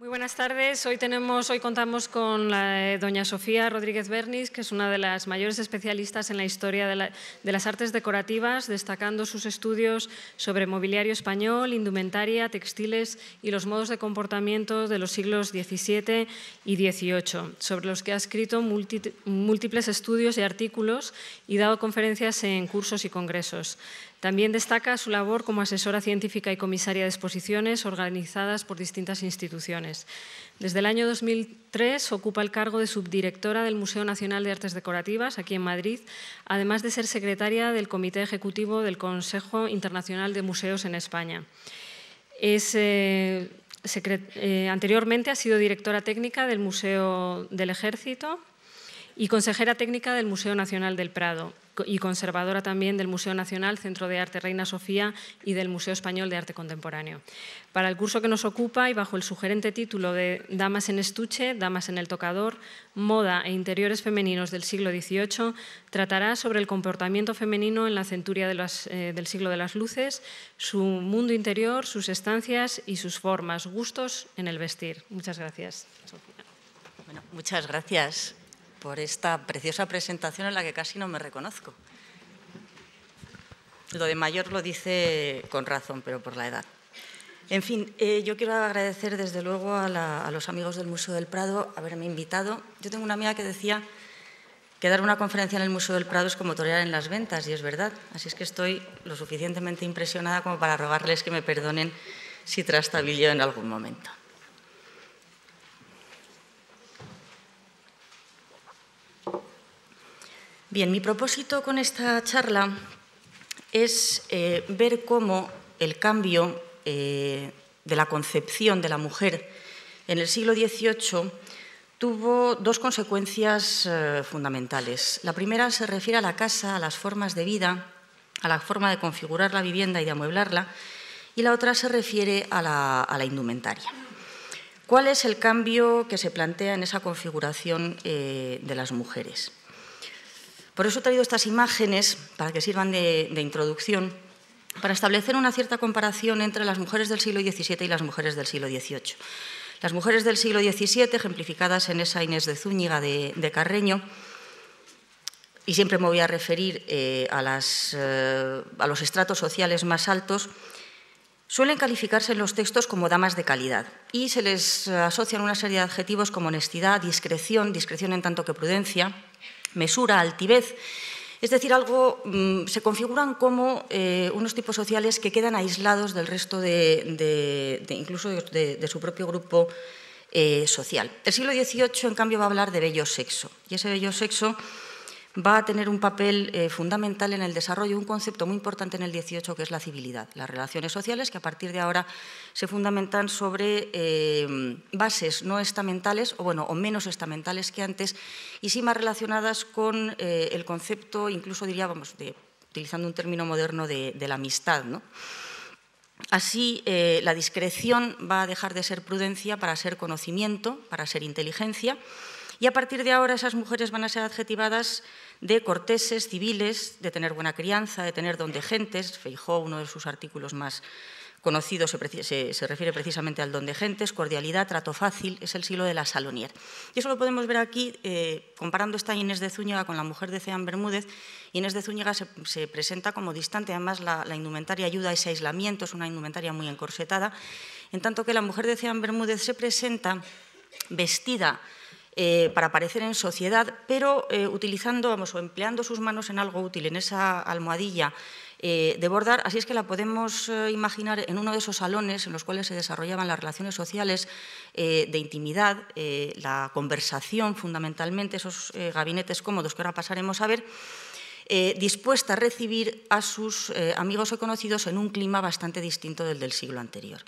Muy buenas tardes. Hoy, contamos con la, eh, doña Sofía Rodríguez Bernis, que es una de las mayores especialistas en la historia de, de, las artes decorativas, destacando sus estudios sobre mobiliario español, indumentaria, textiles y los modos de comportamiento de los siglos XVII y XVIII, sobre los que ha escrito múltiples estudios y artículos y dado conferencias en cursos y congresos. También destaca su labor como asesora científica y comisaria de exposiciones organizadas por distintas instituciones. Desde el año 2003 ocupa el cargo de subdirectora del Museo Nacional de Artes Decorativas, aquí en Madrid, además de ser secretaria del Comité Ejecutivo del Consejo Internacional de Museos en España. Eh, eh, anteriormente ha sido directora técnica del Museo del Ejército y consejera técnica del Museo Nacional del Prado y conservadora también del Museo Nacional, Centro de Arte Reina Sofía y del Museo Español de Arte Contemporáneo. Para el curso que nos ocupa y bajo el sugerente título de Damas en estuche, Damas en el tocador, Moda e Interiores Femeninos del siglo XVIII, tratará sobre el comportamiento femenino en la centuria eh, del siglo de las luces, su mundo interior, sus estancias y sus formas, gustos en el vestir. Muchas gracias. Bueno, muchas gracias por esta preciosa presentación en la que casi no me reconozco. Lo de mayor lo dice con razón, pero por la edad. En fin, eh, yo quiero agradecer desde luego a, los amigos del Museo del Prado haberme invitado. Yo tengo una amiga que decía que dar una conferencia en el Museo del Prado es como torear en las ventas, y es verdad. Así es que estoy lo suficientemente impresionada como para rogarles que me perdonen si trastabillo en algún momento. Bien, mi propósito con esta charla es eh, ver cómo el cambio eh, de la concepción de la mujer en el siglo XVIII tuvo dos consecuencias eh, fundamentales. La primera se refiere a la casa, a las formas de vida, a la forma de configurar la vivienda y de amueblarla, y la otra se refiere a la indumentaria. ¿Cuál es el cambio que se plantea en esa configuración de las mujeres? Por eso he traído estas imágenes para que sirvan de, introducción, para establecer una cierta comparación entre las mujeres del siglo XVII y las mujeres del siglo XVIII. Las mujeres del siglo XVII, ejemplificadas en esa Inés de Zúñiga de, Carreño, y siempre me voy a referir eh, a, eh, a los estratos sociales más altos, suelen calificarse en los textos como damas de calidad y se les asocian una serie de adjetivos como honestidad, discreción, discreción en tanto que prudencia, mesura, altivez. Es decir, algo mm, se configuran como eh, unos tipos sociales que quedan aislados del resto de, incluso de, su propio grupo eh, social. El siglo XVIII, en cambio, va a hablar de bello sexo. Y ese bello sexo va a tener un papel eh, fundamental en el desarrollo de un concepto muy importante en el 18 que es la civilidad, las relaciones sociales que a partir de ahora se fundamentan sobre eh, bases no estamentales o bueno o menos estamentales que antes y sí más relacionadas con eh, el concepto incluso diríamos, utilizando un término moderno de, la amistad, Así, la discreción va a dejar de ser prudencia para ser conocimiento, para ser inteligencia, y a partir de ahora esas mujeres van a ser adjetivadas de corteses, civiles, de tener buena crianza, de tener don de gentes. Feijó, uno de sus artículos más conocidos, se, refiere precisamente al don de gentes, cordialidad, trato fácil, es el siglo de la Salonier. Y eso lo podemos ver aquí eh, comparando esta Inés de Zúñiga con la mujer de Cean Bermúdez. Inés de Zúñiga se, presenta como distante, además la, indumentaria ayuda a ese aislamiento, es una indumentaria muy encorsetada, en tanto que la mujer de Cean Bermúdez se presenta vestida eh, para aparecer en sociedad, pero eh, utilizando o empleando sus manos en algo útil, en esa almohadilla eh, de bordar. Así es que la podemos imaginar en uno de esos salones en los cuales se desarrollaban las relaciones sociales de intimidad, la conversación fundamentalmente, esos gabinetes cómodos que ahora pasaremos a ver. dispuesta a recibir a sus amigos o conocidos en un clima bastante distinto del del siglo anterior.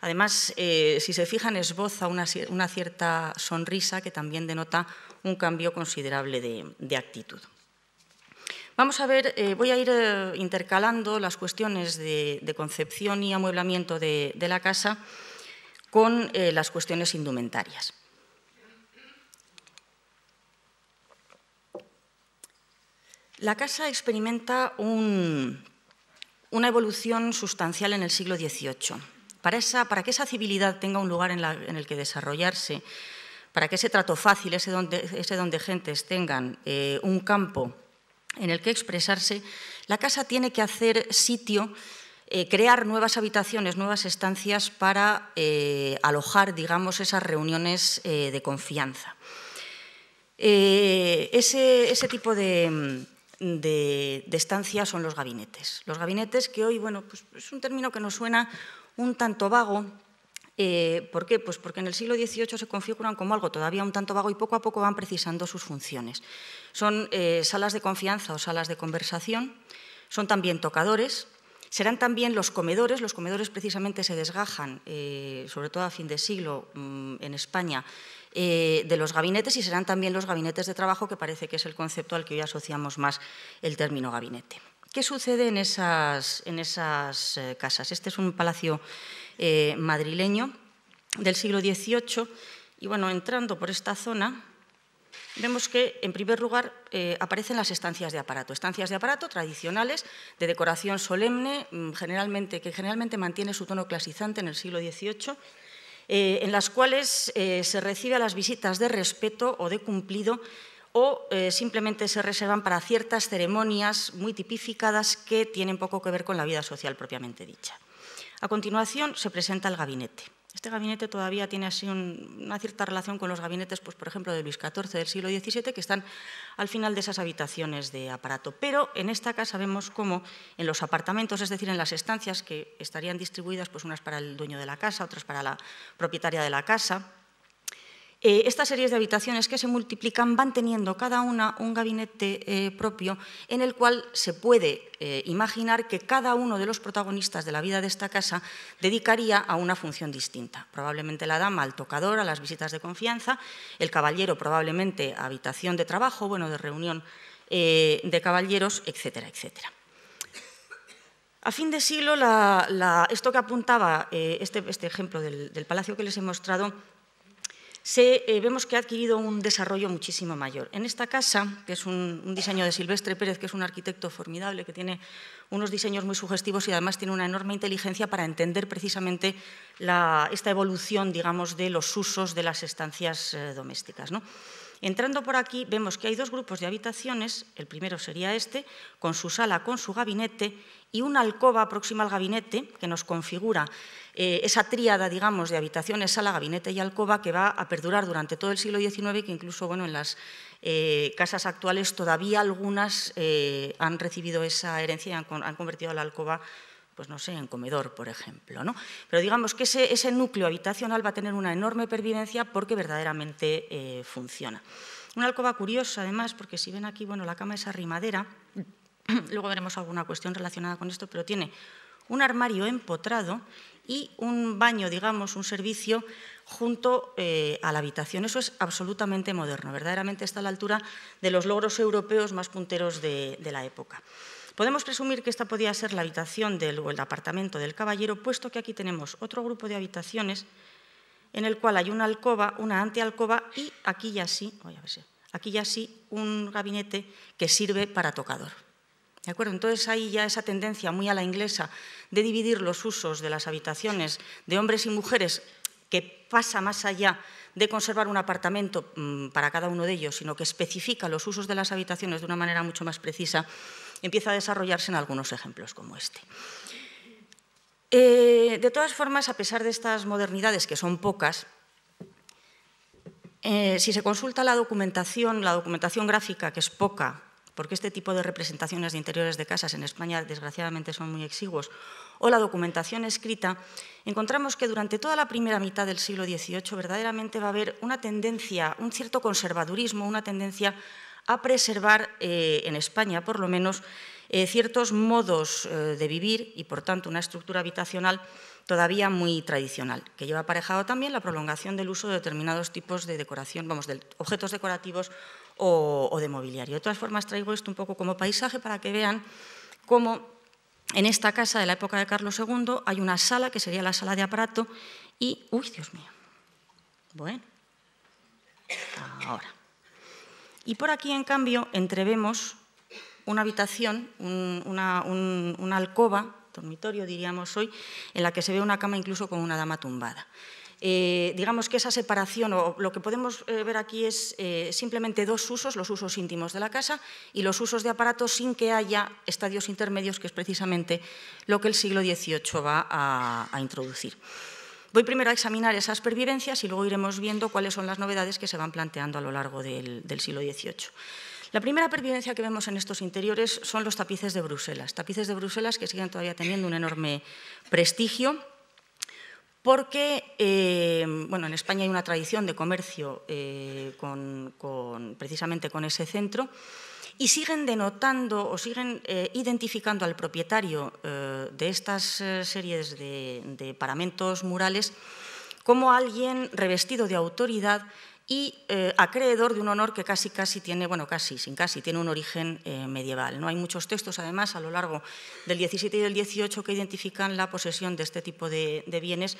Además, eh, si se fijan, esboza una, una, cierta sonrisa que también denota un cambio considerable de, actitud. Vamos a ver, eh, voy a ir eh, intercalando las cuestiones de, concepción y amueblamiento de, la casa con las cuestiones indumentarias. La casa experimenta una evolución sustancial en el siglo XVIII para, que esa civilidad tenga un lugar en, el que desarrollarse, para que ese trato fácil, ese donde, gentes tengan eh, un campo en el que expresarse, la casa tiene que hacer sitio, eh, crear nuevas habitaciones, nuevas estancias para eh, alojar, digamos, esas reuniones de confianza. Ese, tipo de, estancias son los gabinetes. Los gabinetes que hoy, bueno, pues es un término que nos suena un tanto vago. Eh, ¿Por qué? Pues porque en el siglo XVIII se configuran como algo todavía un tanto vago y poco a poco van precisando sus funciones. Son eh, salas de confianza o salas de conversación, son también tocadores, serán también los comedores. Los comedores precisamente se desgajan, eh, sobre todo a fin de siglo mm, en España, de los gabinetes y serán también los gabinetes de trabajo, que parece que es el concepto al que hoy asociamos más el término gabinete. ¿Qué sucede en esas, en esas eh, casas? Este es un palacio eh, madrileño del siglo XVIII y bueno, entrando por esta zona vemos que en primer lugar eh, aparecen las estancias de aparato, estancias de aparato tradicionales de decoración solemne, mm, generalmente, que generalmente mantiene su tono clasizante en el siglo XVIII en las cuales se recibe las visitas de respeto o de cumplido o eh, simplemente se reservan para ciertas ceremonias muy tipificadas que tienen poco que ver con la vida social propiamente dicha. A continuación se presenta el gabinete. Este gabinete todavía tiene así una cierta relación con los gabinetes, pues, por ejemplo, de Luis XIV del siglo XVII, que están al final de esas habitaciones de aparato. Pero en esta casa vemos cómo en los apartamentos, es decir, en las estancias que estarían distribuidas, pues unas para el dueño de la casa, otras para la propietaria de la casa, eh, estas series de habitaciones que se multiplican van teniendo cada una un gabinete eh, propio en el cual se puede eh, imaginar que cada uno de los protagonistas de la vida de esta casa dedicaría a una función distinta. Probablemente la dama al tocador, a las visitas de confianza, el caballero probablemente a habitación de trabajo, bueno, de reunión de caballeros, etcétera, etcétera. A fin de siglo, esto que apuntaba este, este, ejemplo del palacio que les he mostrado eh, vemos que ha adquirido un desarrollo muchísimo mayor. En esta casa, que es un, diseño de Silvestre Pérez, que es un arquitecto formidable, que tiene unos diseños muy sugestivos y además tiene una enorme inteligencia para entender precisamente esta evolución, digamos, de los usos de las estancias eh, domésticas. Entrando por aquí, vemos que hay dos grupos de habitaciones, el primero sería este, con su sala, con su gabinete, y una alcoba próxima al gabinete que nos configura eh, esa tríada, digamos, de habitaciones, sala, gabinete y alcoba que va a perdurar durante todo el siglo XIX que incluso bueno, en las eh, casas actuales todavía algunas eh, han recibido esa herencia y han, convertido a la alcoba pues no sé, en comedor, por ejemplo. ¿no? Pero digamos que ese, núcleo habitacional va a tener una enorme pervivencia porque verdaderamente funciona. Una alcoba curiosa, además, porque si ven aquí, bueno, la cama es arrimadera, luego veremos alguna cuestión relacionada con esto, pero tiene un armario empotrado y un baño, digamos, un servicio junto eh, a la habitación. Eso es absolutamente moderno, verdaderamente está a la altura de los logros europeos más punteros de, la época. Podemos presumir que esta podía ser la habitación del, o el apartamento del caballero, puesto que aquí tenemos otro grupo de habitaciones en el cual hay una alcoba, una antealcoba y aquí ya sí, aquí ya sí, un gabinete que sirve para tocador. ¿De acuerdo? Entonces ahí ya esa tendencia muy a la inglesa de dividir los usos de las habitaciones de hombres y mujeres que pasa más allá de conservar un apartamento mm, para cada uno de ellos, sino que especifica los usos de las habitaciones de una manera mucho más precisa, empieza a desarrollarse en algunos ejemplos como este. Eh, de todas formas, a pesar de estas modernidades, que son pocas, eh, si se consulta la documentación, la documentación gráfica, que es poca, porque este tipo de representaciones de interiores de casas en España desgraciadamente son muy exiguos, o la documentación escrita, encontramos que durante toda la primera mitad del siglo XVIII verdaderamente va a haber una tendencia, un cierto conservadurismo, una tendencia a preservar eh, en España, por lo menos, eh, ciertos modos eh, de vivir y, por tanto, una estructura habitacional todavía muy tradicional, que lleva aparejado también la prolongación del uso de determinados tipos de decoración, vamos, de objetos decorativos o, de mobiliario. De todas formas, traigo esto un poco como paisaje para que vean cómo en esta casa de la época de Carlos II hay una sala que sería la sala de aparato y, uy, Dios mío, bueno, ahora. Y por aquí, en cambio, entrevemos una habitación, una alcoba, dormitorio diríamos hoy, en la que se ve una cama incluso con una dama tumbada. Eh, digamos que esa separación, o lo que podemos eh, ver aquí es eh, simplemente dos usos, los usos íntimos de la casa y los usos de aparatos sin que haya estadios intermedios, que es precisamente lo que el siglo XVIII va a, introducir. Voy primero a examinar esas pervivencias y luego iremos viendo cuáles son las novedades que se van planteando a lo largo del, del siglo XVIII. La primera pervivencia que vemos en estos interiores son los tapices de Bruselas, tapices de Bruselas que siguen todavía teniendo un enorme prestigio porque eh, en España hay una tradición de comercio eh, precisamente con ese centro y siguen denotando o siguen eh, identificando al propietario de estas series de paramentos murales como alguien revestido de autoridad y eh, acreedor de un honor que casi, casi tiene, bueno, casi, sin casi, tiene un origen eh, medieval. ¿no? Hay muchos textos, además, a lo largo del 17 y del 18 que identifican la posesión de este tipo de, bienes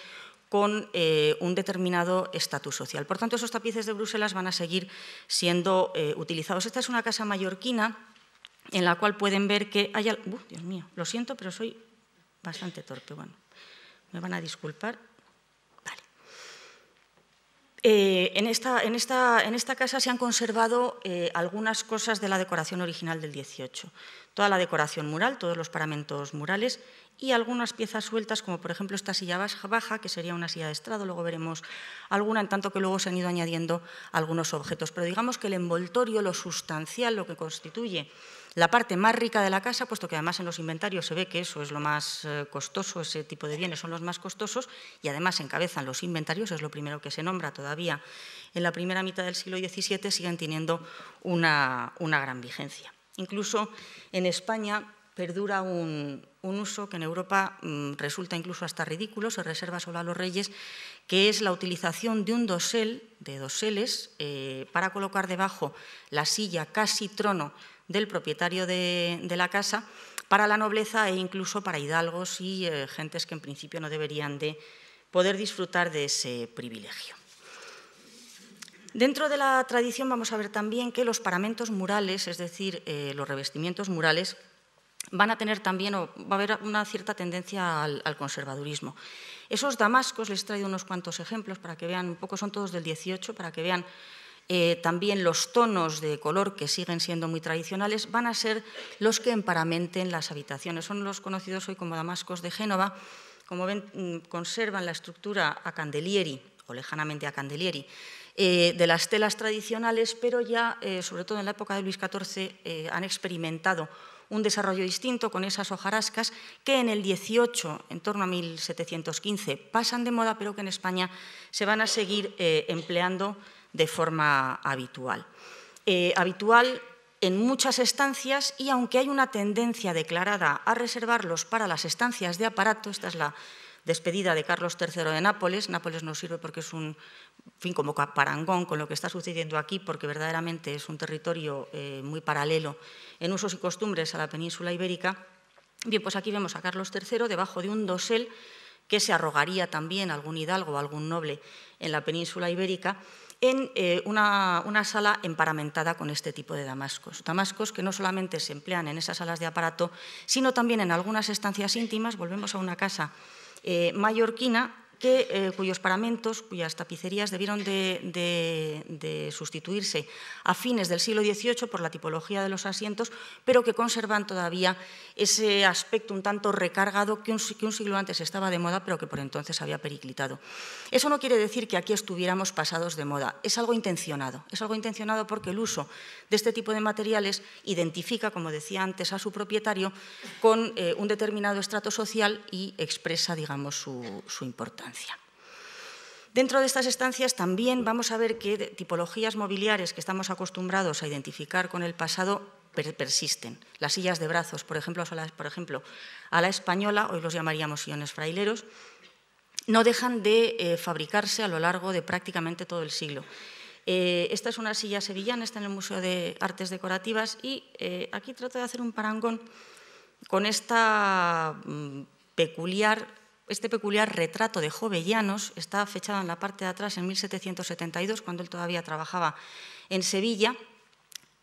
con eh, un determinado estatus social. Por tanto, esos tapices de Bruselas van a seguir siendo utilizados. Esta es una casa mallorquina en la cual pueden ver que hay... algo. Uh, Dios mío, lo siento, pero soy bastante torpe. Bueno, me van a disculpar. Eh, en, esta, casa se han conservado eh, algunas cosas de la decoración original del 18. Toda la decoración mural, todos los paramentos murales y algunas piezas sueltas, como por ejemplo esta silla baja, que sería una silla de estrado, luego veremos alguna, en tanto que luego se han ido añadiendo algunos objetos. Pero digamos que el envoltorio, lo sustancial, lo que constituye la parte más rica de la casa, puesto que además en los inventarios se ve que eso es lo más eh, costoso, ese tipo de bienes son los más costosos, y además encabezan los inventarios, es lo primero que se nombra todavía en la primera mitad del siglo XVII, siguen teniendo una, gran vigencia. Incluso en España perdura un, uso que en Europa mm, resulta incluso hasta ridículo, se reserva solo a los reyes, que es la utilización de un dosel, de doseles, eh, para colocar debajo la silla casi trono del propietario de, la casa para la nobleza e incluso para hidalgos y eh, gentes que en principio no deberían de poder disfrutar de ese privilegio. Dentro de la tradición vamos a ver también que los paramentos murales, es decir, eh, los revestimientos murales, van a tener también, o va a haber una cierta tendencia al, conservadurismo. Esos damascos, les traigo unos cuantos ejemplos para que vean, un poco son todos del 18, para que vean eh, también los tonos de color, que siguen siendo muy tradicionales, van a ser los que emparamenten las habitaciones. Son los conocidos hoy como damascos de Génova. Como ven, mm, conservan la estructura a Candelieri, o lejanamente a Candelieri, eh, de las telas tradicionales, pero ya, eh, sobre todo en la época de Luis XIV, han experimentado un desarrollo distinto con esas hojarascas que en el 18, en torno a 1715, pasan de moda, pero que en España se van a seguir empleando de forma habitual. Eh, habitual en muchas estancias y aunque hay una tendencia declarada a reservarlos para las estancias de aparato, esta es la despedida de Carlos III de Nápoles, Nápoles nos sirve porque es un fin como parangón con lo que está sucediendo aquí, porque verdaderamente es un territorio eh, muy paralelo en usos y costumbres a la península ibérica. Bien, pues aquí vemos a Carlos III debajo de un dosel que se arrogaría también algún hidalgo, o algún noble en la península ibérica, en eh, una, sala emparamentada con este tipo de damascos. Damascos que no solamente se emplean en esas salas de aparato, sino también en algunas estancias íntimas. Volvemos a una casa eh, mallorquina eh, cuyos paramentos, cuyas tapicerías debieron de, sustituirse a fines del siglo XVIII por la tipología de los asientos, pero que conservan todavía ese aspecto un tanto recargado que un, siglo antes estaba de moda, pero que por entonces había periclitado. Eso no quiere decir que aquí estuviéramos pasados de moda, es algo intencionado, es algo intencionado porque el uso de este tipo de materiales identifica, como decía antes, a su propietario con eh, un determinado estrato social y expresa, digamos, su importancia. Dentro de estas estancias también vamos a ver que tipologías mobiliarias que estamos acostumbrados a identificar con el pasado persisten. Las sillas de brazos, por ejemplo, por ejemplo a la española, hoy los llamaríamos sillones fraileros, no dejan de eh, fabricarse a lo largo de prácticamente todo el siglo. Eh, esta es una silla sevillana, está en el Museo de Artes Decorativas y eh, aquí trato de hacer un parangón con esta mm, peculiar este peculiar retrato de Jovellanos está fechado en la parte de atrás en 1772, cuando él todavía trabajaba en Sevilla,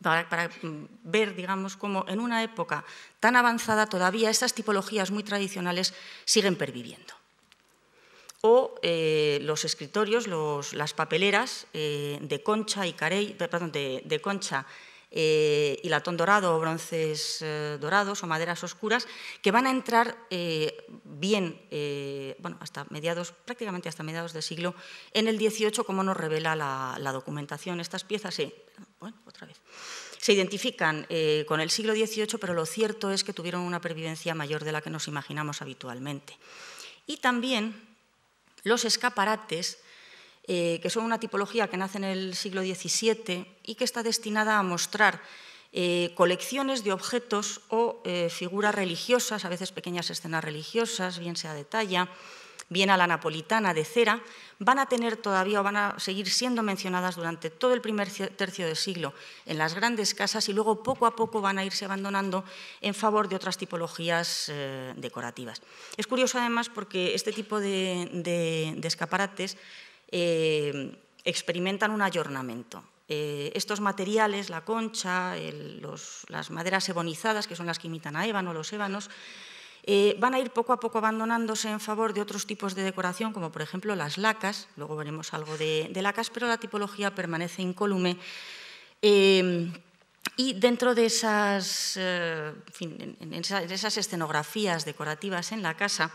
para, mm, ver, digamos, cómo en una época tan avanzada todavía esas tipologías muy tradicionales siguen perviviendo. O eh, los escritorios, las papeleras eh, de Concha y Carey, eh, perdón, de, de Concha y eh, latón dorado o bronces eh, dorados o maderas oscuras, que van a entrar eh, bien, bueno, hasta mediados, prácticamente hasta mediados del siglo, en el XVIII, como nos revela la, documentación. Estas piezas otra vez, se identifican con el siglo XVIII, pero lo cierto es que tuvieron una pervivencia mayor de la que nos imaginamos habitualmente. Y también los escaparates eh, que son una tipología que nace en el siglo XVII y que está destinada a mostrar eh, colecciones de objetos o eh, figuras religiosas, a veces pequeñas escenas religiosas, bien sea de talla, bien a la napolitana de cera, van a tener todavía van a seguir siendo mencionadas durante todo el primer tercio del siglo en las grandes casas y luego poco a poco van a irse abandonando en favor de otras tipologías decorativas. Es curioso además porque este tipo de escaparates eh, experimentan un ayornamiento. Eh, estos materiales, la concha, las maderas ebonizadas, que son las que imitan a ébano, los ébanos, eh, van a ir poco a poco abandonándose en favor de otros tipos de decoración, como por ejemplo las lacas, luego veremos algo de, lacas, pero la tipología permanece incólume. y dentro de esas, escenografías decorativas en la casa,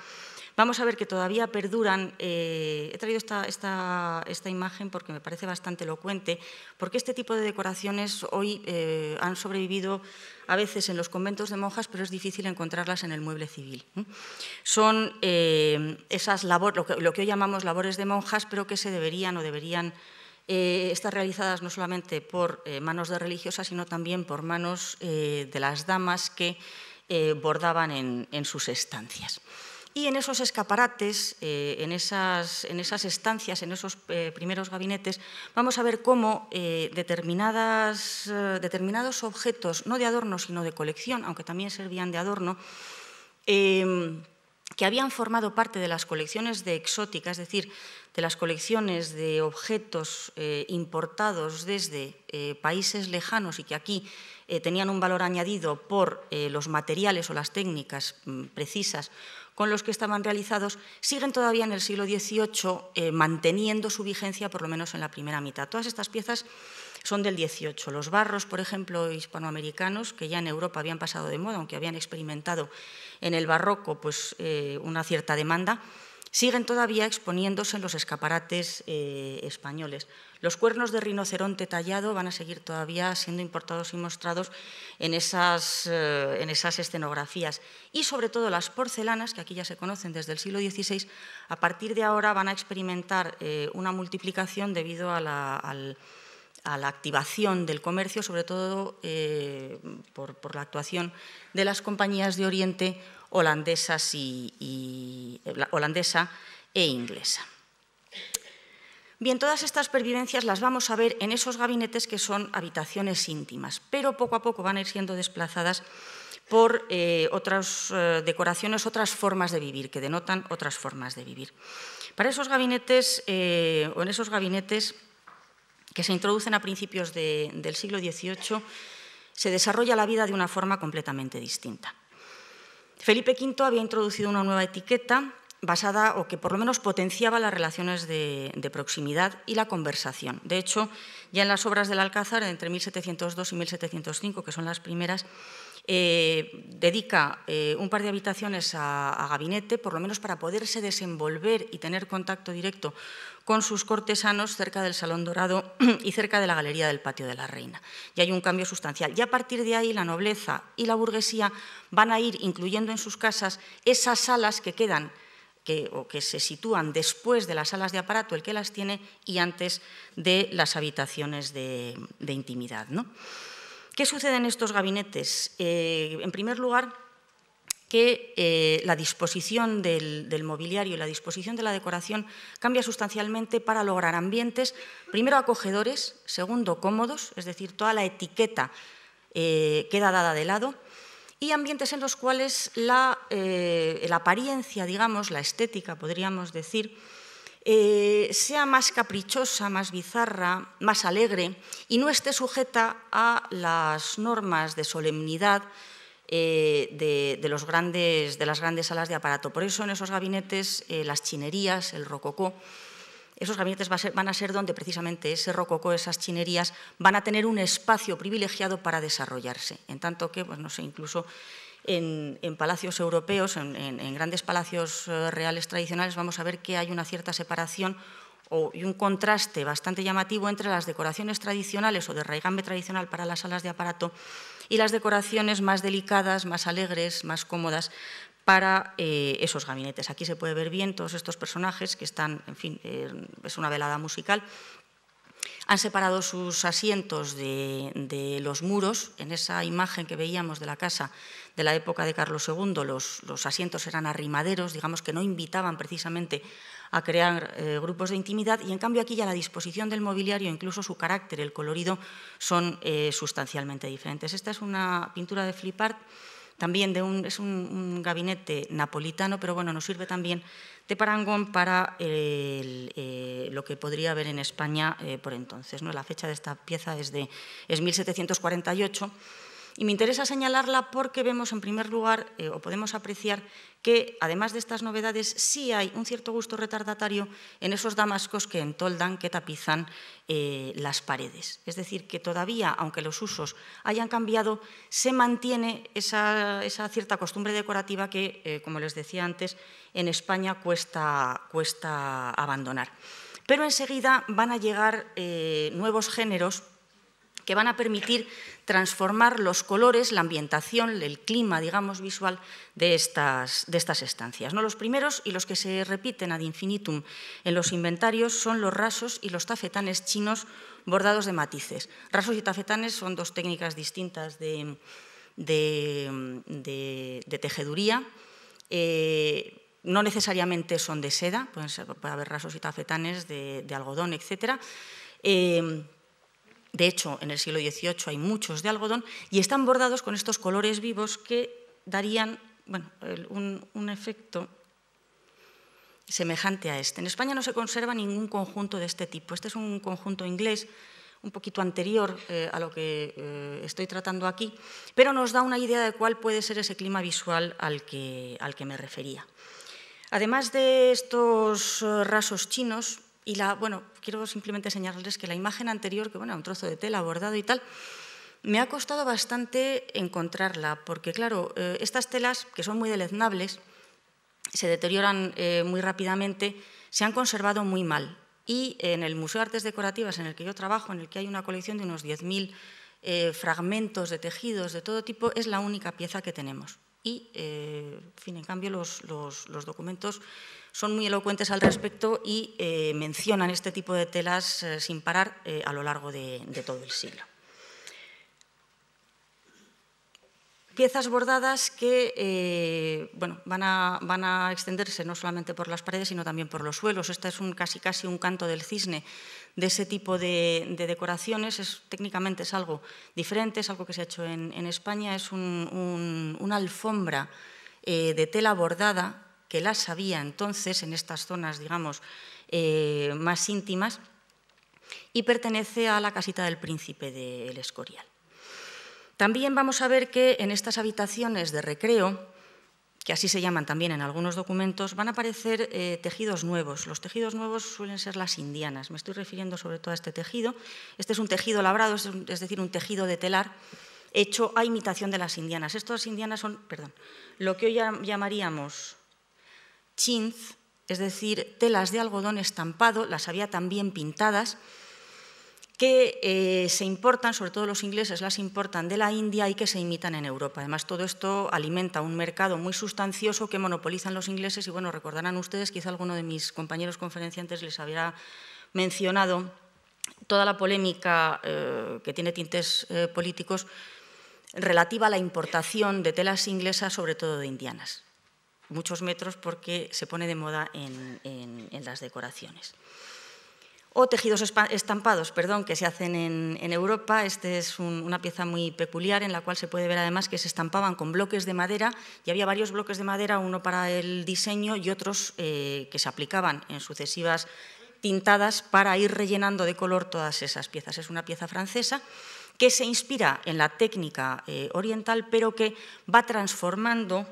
vamos a ver que todavía perduran. Eh, he traído esta, imagen porque me parece bastante elocuente, porque este tipo de decoraciones hoy eh, han sobrevivido a veces en los conventos de monjas, pero es difícil encontrarlas en el mueble civil. Son eh, esas labores, lo que, hoy llamamos labores de monjas, pero que se deberían o deberían... estar realizadas no solamente por manos de religiosas, sino también por manos de las damas que bordaban en sus estancias. Y en esos escaparates, eh, en, esas, estancias, en esos eh, primeros gabinetes, vamos a ver cómo eh, determinados objetos, no de adorno, sino de colección, aunque también servían de adorno, em, que habían formado parte de las colecciones de exótica, es decir, de las colecciones de objetos importados desde países lejanos y que aquí tenían un valor añadido por los materiales o las técnicas mm, precisas con los que estaban realizados, siguen todavía en el siglo XVIII eh, manteniendo su vigencia, por lo menos en la primera mitad. Todas estas piezas son del XVIII. Los barros, por ejemplo, hispanoamericanos, que ya en Europa habían pasado de moda, aunque habían experimentado en el barroco pues, eh, una cierta demanda, siguen todavía exponiéndose en los escaparates eh, españoles. Los cuernos de rinoceronte tallado van a seguir todavía siendo importados y mostrados en esas, eh, escenografías. Y sobre todo las porcelanas, que aquí ya se conocen desde el siglo XVI, a partir de ahora van a experimentar eh, una multiplicación debido a la, activación del comercio, sobre todo por la actuación de las compañías de Oriente holandesas y, holandesa e inglesa. Bien, todas estas pervivencias las vamos a ver en esos gabinetes que son habitaciones íntimas, pero poco a poco van a ir siendo desplazadas por eh, otras eh, decoraciones, otras formas de vivir, que denotan otras formas de vivir. Para esos gabinetes, eh, o en esos gabinetes que se introducen a principios del siglo XVIII, se desarrolla la vida de una forma completamente distinta. Felipe V había introducido una nueva etiqueta basada o que por lo menos potenciaba las relaciones de, proximidad y la conversación. De hecho, ya en las obras del Alcázar, entre 1702 y 1705, que son las primeras, eh, dedica eh, un par de habitaciones a, gabinete, por lo menos para poderse desenvolver y tener contacto directo con sus cortesanos cerca del Salón Dorado y cerca de la Galería del Patio de la Reina. Y hay un cambio sustancial. Y a partir de ahí la nobleza y la burguesía van a ir incluyendo en sus casas esas salas que quedan o que se sitúan después de las salas de aparato, el que las tiene, y antes de las habitaciones de, intimidad. ¿no? ¿Qué sucede en estos gabinetes? Eh, en primer lugar, que eh, la disposición del, mobiliario y la disposición de la decoración cambia sustancialmente para lograr ambientes, primero acogedores, segundo cómodos, es decir, toda la etiqueta eh, queda dada de lado, y ambientes en los cuales la eh, apariencia, digamos, la estética, podríamos decir, sea más caprichosa, más bizarra, más alegre y no esté sujeta a las normas de solemnidad, eh, de, los grandes, de las grandes salas de aparato. Por eso en esos gabinetes, eh, las chinerías, el rococó, esos gabinetes van a ser donde precisamente ese rococó, esas chinerías, van a tener un espacio privilegiado para desarrollarse. En tanto que, pues no sé, incluso en, palacios europeos, en, grandes palacios eh, reales tradicionales, vamos a ver que hay una cierta separación y un contraste bastante llamativo entre las decoraciones tradicionales o de raigambre tradicional para las salas de aparato y las decoraciones más delicadas, más alegres, más cómodas para eh, esos gabinetes. Aquí se puede ver bien todos estos personajes que están, en fin, eh, es una velada musical han separado sus asientos de, los muros. En esa imagen que veíamos de la casa de la época de Carlos II, los, asientos eran arrimaderos, digamos que no invitaban precisamente a crear eh, grupos de intimidad y en cambio aquí ya la disposición del mobiliario, incluso su carácter, el colorido, son eh, sustancialmente diferentes. Esta es una pintura de Flipart también de es un, gabinete napolitano, pero bueno, nos sirve también de parangón para eh, lo que podría haber en España eh, por entonces. La fecha de esta pieza es, de, es 1748 y me interesa señalarla porque vemos, en primer lugar, eh, o podemos apreciar que, además de estas novedades, sí hay un cierto gusto retardatario en esos damascos que entoldan, que tapizan eh, las paredes. Es decir, que todavía, aunque los usos hayan cambiado, se mantiene esa, cierta costumbre decorativa que, eh, como les decía antes, en España cuesta, cuesta abandonar. Pero enseguida van a llegar nuevos géneros que van a permitir transformar los colores, la ambientación, el clima, digamos, visual de estas, de estas estancias. ¿no? Los primeros y los que se repiten ad infinitum en los inventarios son los rasos y los tafetanes chinos bordados de matices. Rasos y tafetanes son dos técnicas distintas de, de, tejeduría. Eh, no necesariamente son de seda, pueden ser, puede haber rasos y tafetanes de, algodón, etc. De hecho, en el siglo XVIII hay muchos de algodón y están bordados con estos colores vivos que darían bueno, un, efecto semejante a este. En España no se conserva ningún conjunto de este tipo. Este es un conjunto inglés un poquito anterior eh, a lo que eh, estoy tratando aquí, pero nos da una idea de cuál puede ser ese clima visual al que, al que me refería. Además de estos eh, rasos chinos, y la, bueno, quiero simplemente señalarles que la imagen anterior, que bueno, un trozo de tela bordado y tal, me ha costado bastante encontrarla, porque claro, eh, estas telas, que son muy deleznables, se deterioran eh, muy rápidamente, se han conservado muy mal. Y en el Museo de Artes Decorativas, en el que yo trabajo, en el que hay una colección de unos 10.000 eh, fragmentos de tejidos de todo tipo, es la única pieza que tenemos. Y, en fin, en cambio, los, los documentos son muy elocuentes al respecto y eh, mencionan este tipo de telas eh, sin parar eh, a lo largo de, todo el siglo. piezas bordadas que bueno, van, a, van, a, extenderse no solamente por las paredes, sino también por los suelos. Este es un, casi casi un canto del cisne de ese tipo de, decoraciones. técnicamente es algo diferente, es algo que se ha hecho en, España. Es una alfombra de tela bordada que las había entonces en estas zonas, digamos, eh, más íntimas, y pertenece a la casita del príncipe del Escorial. También vamos a ver que en estas habitaciones de recreo, que así se llaman también en algunos documentos, van a aparecer eh, tejidos nuevos. Los tejidos nuevos suelen ser las indianas. Me estoy refiriendo sobre todo a este tejido. Este es un tejido labrado, es, decir, un tejido de telar hecho a imitación de las indianas. Estas indianas son, perdón, lo que hoy llamaríamos chintz, es decir, telas de algodón estampado, las había también pintadas, que eh, se importan, sobre todo los ingleses las importan de la India y que se imitan en Europa. Además, todo esto alimenta un mercado muy sustancioso que monopolizan los ingleses y, bueno, recordarán ustedes, quizá alguno de mis compañeros conferenciantes les habrá mencionado toda la polémica eh, que tiene tintes eh, políticos relativa a la importación de telas inglesas, sobre todo de indianas muchos metros porque se pone de moda en, las decoraciones. O tejidos estampados, perdón, que se hacen en, Europa. Esta es una pieza muy peculiar en la cual se puede ver además que se estampaban con bloques de madera y había varios bloques de madera, uno para el diseño y otros eh, que se aplicaban en sucesivas tintadas para ir rellenando de color todas esas piezas. Es una pieza francesa que se inspira en la técnica eh, oriental, pero que va transformando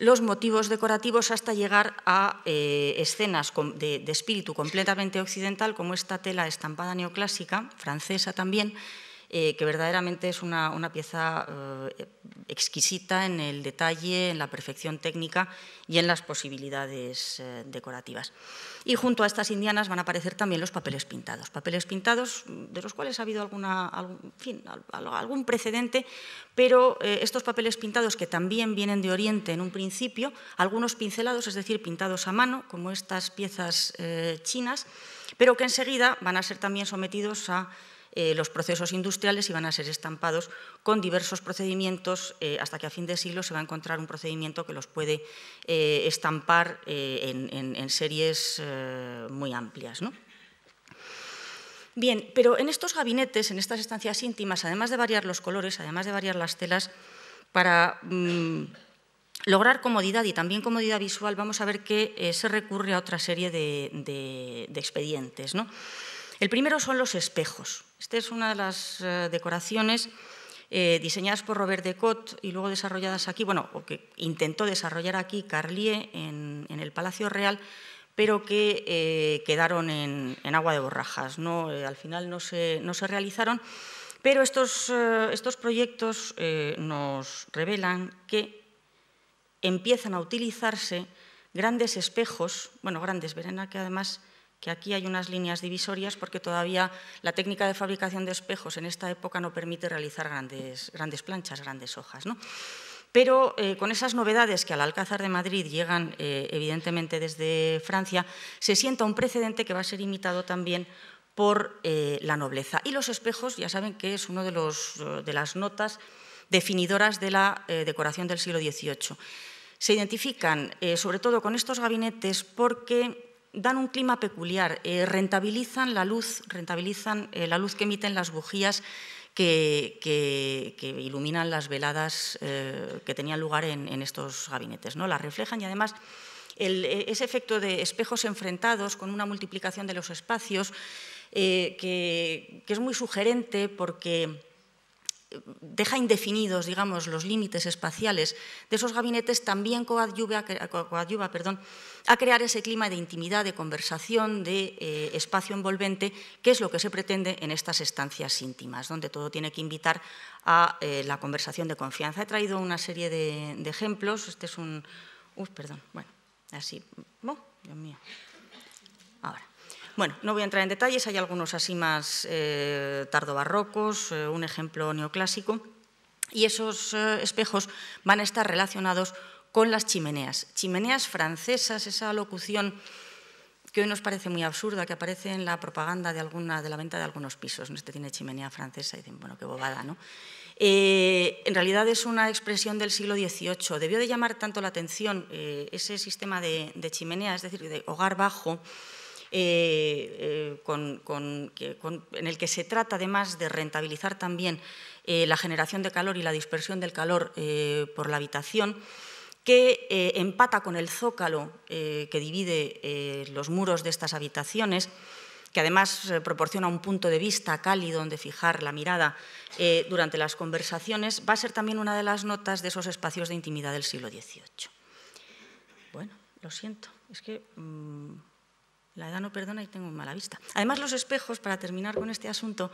los motivos decorativos hasta llegar a eh, escenas de espíritu completamente occidental, como esta tela estampada neoclásica, francesa también, eh, que verdaderamente es una, pieza eh, exquisita en el detalle, en la perfección técnica y en las posibilidades eh, decorativas. Y junto a estas indianas van a aparecer también los papeles pintados, papeles pintados mm, de los cuales ha habido algún precedente, pero estos papeles pintados que también vienen de Oriente en un principio, algunos pincelados, es decir, pintados a mano, como estas piezas chinas, pero que enseguida van a ser también sometidos a eh, los procesos industriales iban van a ser estampados con diversos procedimientos eh, hasta que a fin de siglo se va a encontrar un procedimiento que los puede eh, estampar en, series muy amplias. Bien, pero en estos gabinetes, en estas estancias íntimas, además de variar los colores, además de variar las telas, para mm, lograr comodidad y también comodidad visual, vamos a ver que se recurre a otra serie de, de expedientes. ¿no? El primero son los espejos. Esta es una de las eh, decoraciones eh, diseñadas por Robert de Decot y luego desarrolladas aquí, bueno, o que intentó desarrollar aquí Carlier en, el Palacio Real, pero que eh, quedaron en, agua de borrajas. ¿no? al final no se, realizaron, pero estos, estos proyectos nos revelan que empiezan a utilizarse grandes espejos, bueno, grandes, verán que además que aquí hay unas líneas divisorias porque todavía la técnica de fabricación de espejos en esta época no permite realizar grandes, grandes planchas, grandes hojas. ¿no? Pero eh, con esas novedades que al Alcázar de Madrid llegan eh, evidentemente desde Francia, se sienta un precedente que va a ser imitado también por eh, la nobleza. Y los espejos, ya saben que es una de, de las notas definidoras de la decoración del siglo XVIII. Se identifican sobre todo con estos gabinetes porque dan un clima peculiar, eh, rentabilizan la luz, rentabilizan eh, la luz que emiten las bujías que, iluminan las veladas eh, que tenían lugar en, estos gabinetes. ¿no? Las reflejan y además e, ese efecto de espejos enfrentados con una multiplicación de los espacios que es muy sugerente porque deja indefinidos, digamos, los límites espaciales de esos gabinetes, también coadyuva, perdón, a crear ese clima de intimidad, de conversación, de eh, espacio envolvente, que es lo que se pretende en estas estancias íntimas, donde todo tiene que invitar a eh, la conversación de confianza. He traído una serie de, ejemplos. Este es un... perdón. Bueno, así. Oh, Dios mío. Bueno, no voy a entrar en detalles, hay algunos así más eh, tardobarrocos, eh, un ejemplo neoclásico, y esos eh, espejos van a estar relacionados con las chimeneas. Chimeneas francesas, esa locución que hoy nos parece muy absurda, que aparece en la propaganda de, la venta de algunos pisos. Este tiene chimenea francesa y dicen, bueno, qué bobada, ¿no? en realidad es una expresión del siglo XVIII. Debió de llamar tanto la atención ese sistema de, de chimenea, es decir, de hogar bajo, eh, eh, con, en el que se trata además de rentabilizar también eh, la generación de calor y la dispersión del calor por la habitación que empata con el zócalo que divide los muros de estas habitaciones, que además proporciona un punto de vista cálido donde fijar la mirada durante las conversaciones, va a ser también una de las notas de esos espacios de intimidad del siglo XVIII. Bueno, lo siento, es que... Mm, la edad no perdona y tengo mala vista. Además, los espejos, para terminar con este asunto,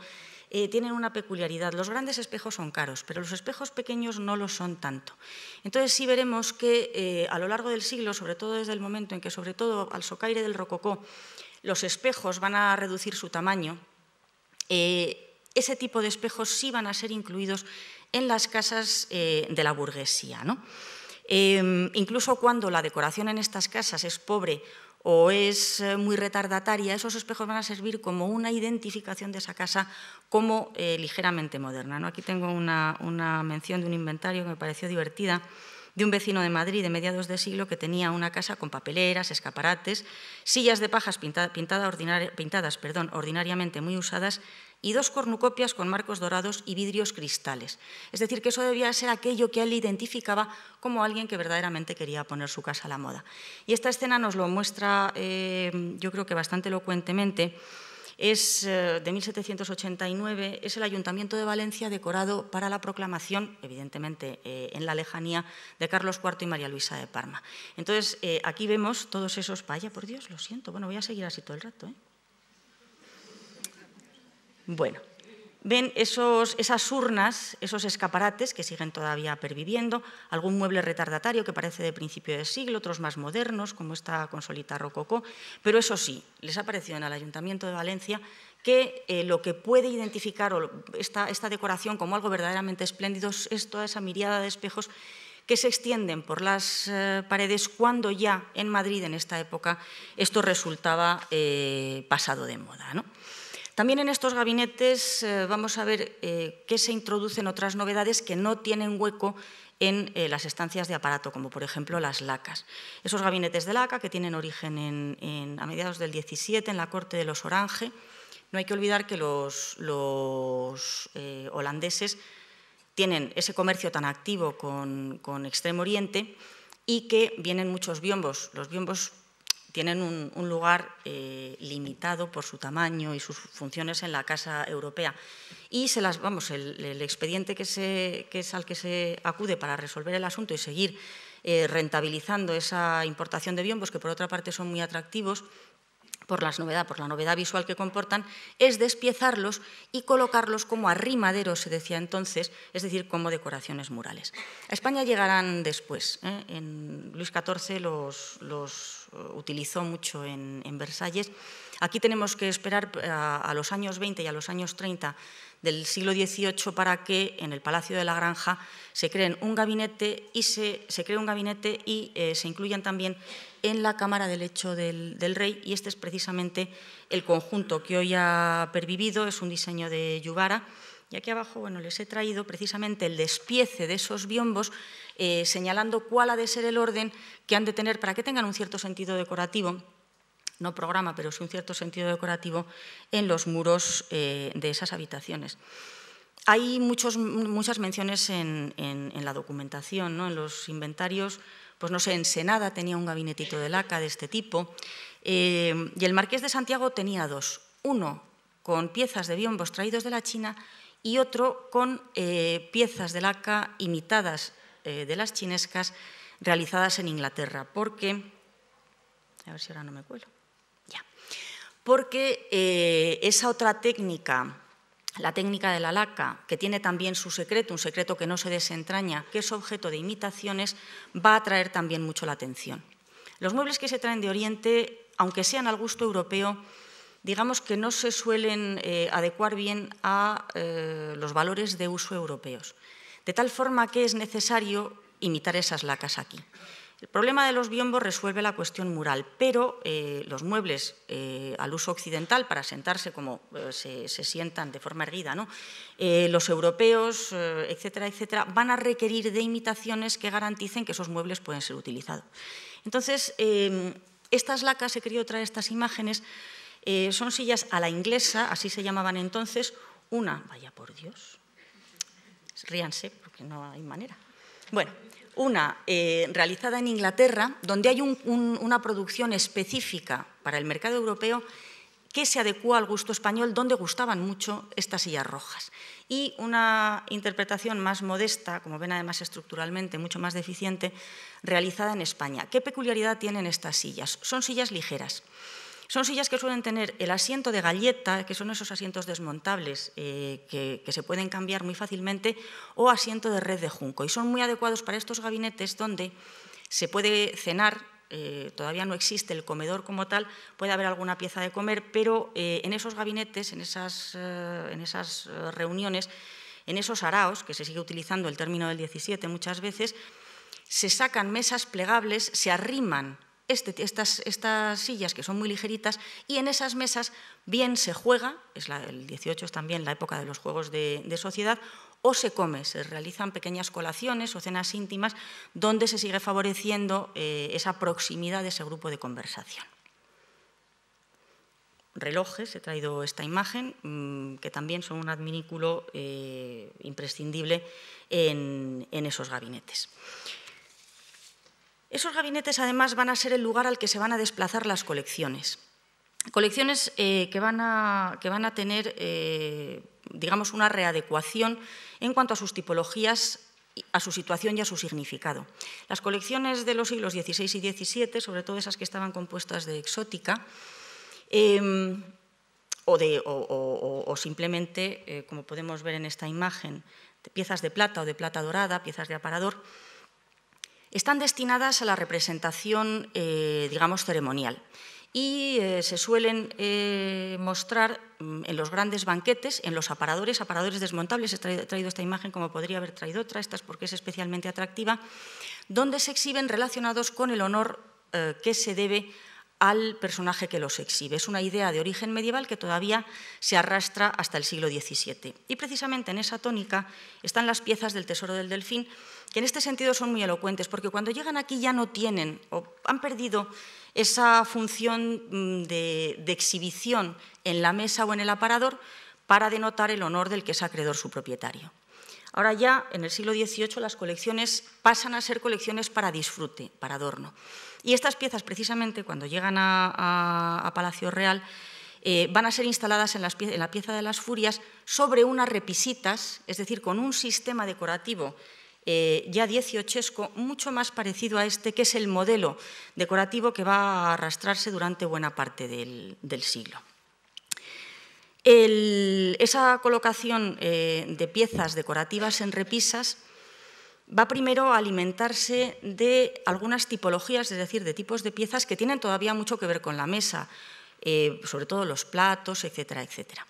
eh, tienen una peculiaridad. Los grandes espejos son caros, pero los espejos pequeños no lo son tanto. Entonces sí veremos que eh, a lo largo del siglo, sobre todo desde el momento en que, sobre todo al socaire del rococó, los espejos van a reducir su tamaño, eh, ese tipo de espejos sí van a ser incluidos en las casas de la burguesía. ¿no? incluso cuando la decoración en estas casas es pobre o es eh, muy retardataria, esos espejos van a servir como una identificación de esa casa como eh, ligeramente moderna. ¿no? Aquí tengo una, mención de un inventario que me pareció divertida de un vecino de Madrid de mediados de siglo que tenía una casa con papeleras, escaparates, sillas de pajas pintadas perdón, ordinariamente muy usadas y dos cornucopias con marcos dorados y vidrios cristales. Es decir, que eso debía ser aquello que él identificaba como alguien que verdaderamente quería poner su casa a la moda. Y esta escena nos lo muestra, eh, yo creo que bastante elocuentemente, es eh, de 1789, es el Ayuntamiento de Valencia decorado para la proclamación, evidentemente eh, en la lejanía, de Carlos IV y María Luisa de Parma. Entonces, aquí vemos todos esos, vaya por Dios, lo siento, bueno, voy a seguir así todo el rato, ¿eh? Bueno, ven esas urnas, esos escaparates que siguen todavía perviviendo, algún mueble retardatario que parece de principio de siglo, otros más modernos, como esta consolita rococó, pero eso sí, les ha parecido en el Ayuntamiento de Valencia que eh, lo que puede identificar esta, decoración como algo verdaderamente espléndido es toda esa miriada de espejos que se extienden por las eh, paredes cuando ya en Madrid, en esta época, esto resultaba eh, pasado de moda. ¿no? También en estos gabinetes eh, vamos a ver eh, qué que se introducen otras novedades que no tienen hueco en eh, las estancias de aparato, como por ejemplo las lacas. Esos gabinetes de laca que tienen origen a mediados del 17 en la corte de los Orange. No hay que olvidar que los, holandeses tienen ese comercio tan activo con, con Extremo Oriente y que vienen muchos biombos. Los biombos tienen un, lugar eh, limitado por su tamaño y sus funciones en la Casa Europea. Y se las, vamos, el, expediente que, es al que se acude para resolver el asunto y seguir eh, rentabilizando esa importación de biombos, que por otra parte son muy atractivos, por, las novedad, por la novedad visual que comportan, es despiezarlos y colocarlos como arrimaderos, se decía entonces, es decir, como decoraciones murales. A España llegarán después. ¿eh? En Luis XIV los, los eh, utilizó mucho en, Versalles. Aquí tenemos que esperar eh, a, los años 20 y a los años 30 del siglo XVIII para que en el Palacio de la Granja se creen un gabinete y se, cree un gabinete y se incluyan también en la cámara del hecho del, rey y este es precisamente el conjunto que hoy ha pervivido, es un diseño de Yubara. Y aquí abajo bueno, les he traído precisamente el despiece de esos biombos, eh, señalando cuál ha de ser el orden que han de tener para que tengan un cierto sentido decorativo, no programa, pero sí un cierto sentido decorativo, en los muros eh, de esas habitaciones. Hay muchos, muchas menciones en, la documentación, en los inventarios pues no sé, en Senada tenía un gabinetito de laca de este tipo, eh, y el marqués de Santiago tenía dos, uno con piezas de biombos traídos de la China y otro con eh, piezas de laca imitadas eh, de las chinescas realizadas en Inglaterra, porque, a ver si ahora no me cuelo, ya, porque esa otra técnica la técnica de la laca, que tiene también su secreto, un secreto que no se desentraña, que es objeto de imitaciones, va a atraer también mucho la atención. Los muebles que se traen de Oriente, aunque sean al gusto europeo, digamos que no se suelen eh, adecuar bien a eh, los valores de uso europeos. De tal forma que es necesario imitar esas lacas aquí. El problema de los biombos resuelve la cuestión mural, pero eh, los muebles eh, al uso occidental, para sentarse como eh, se, sientan de forma erguida, los europeos, etcétera, etcétera, van a requerir de imitaciones que garanticen que esos muebles pueden ser utilizados. Entonces, em, estas lacas, he querido traer estas imágenes, son sillas a la inglesa, así se llamaban entonces, una, vaya por Dios, ríanse porque no hay manera. Bueno una eh, realizada en Inglaterra, donde hay una producción específica para el mercado europeo que se adecua al gusto español, donde gustaban mucho estas sillas rojas. Y una interpretación más modesta, como ven además estructuralmente, mucho más deficiente, realizada en España. ¿Qué peculiaridad tienen estas sillas? Son sillas ligeras. Son sillas que suelen tener el asiento de galleta, que son esos asientos desmontables eh, que, se pueden cambiar muy fácilmente, o asiento de red de junco. Y son muy adecuados para estos gabinetes donde se puede cenar. Eh, todavía no existe el comedor como tal, puede haber alguna pieza de comer, pero eh, en esos gabinetes, en esas, en esas reuniones, en esos araos, que se sigue utilizando el término del 17 muchas veces, se sacan mesas plegables, se arriman este, estas, sillas que son muy ligeritas y en esas mesas bien se juega, es el 18 es también la época de los juegos de, sociedad, o se come, se realizan pequeñas colaciones o cenas íntimas donde se sigue favoreciendo eh, esa proximidad de ese grupo de conversación. Relojes, he traído esta imagen, mm, que también son un adminículo eh, imprescindible en esos gabinetes. Esos gabinetes además van a ser el lugar al que se van a desplazar las colecciones. Colecciones eh, que, van a, que, van a, tener, eh, digamos, una readecuación en cuanto a sus tipologías a su situación y a su significado. Las colecciones de los siglos XVI y XVII, sobre todo esas que estaban compuestas de exótica, eh, o, simplemente, como podemos ver en esta imagen, piezas de plata o de plata dorada, piezas de aparador, están destinadas a la representación, eh, digamos, ceremonial y eh, se suelen eh, mostrar mm, en los grandes banquetes, en los aparadores, aparadores desmontables. He traído, esta imagen como podría haber traído otra, esta es porque es especialmente atractiva, donde se exhiben relacionados con el honor que se debe al personaje que los exhibe. Es una idea de origen medieval que todavía se arrastra hasta el siglo XVII. Y precisamente en esa tónica están las piezas del Tesoro del Delfín, que en este sentido son muy elocuentes, porque cuando llegan aquí ya no tienen o han perdido esa función mm, de, exhibición en la mesa o en el aparador para denotar el honor del que es acreedor su propietario. Ahora ya, en el siglo XVIII, las colecciones pasan a ser colecciones para disfrute, para adorno. Y estas piezas, precisamente, cuando llegan a, Palacio Real, eh, van a ser instaladas en, la pieza de las furias sobre unas repisitas, es decir, con un sistema decorativo eh, ya dieciochesco, mucho más parecido a este, que es el modelo decorativo que va a arrastrarse durante buena parte del, siglo. esa colocación eh, de piezas decorativas en repisas va primero a alimentarse de algunas tipologías, es decir, de tipos de piezas que tienen todavía mucho que ver con la mesa, eh, sobre todo los platos, etcétera, etcétera.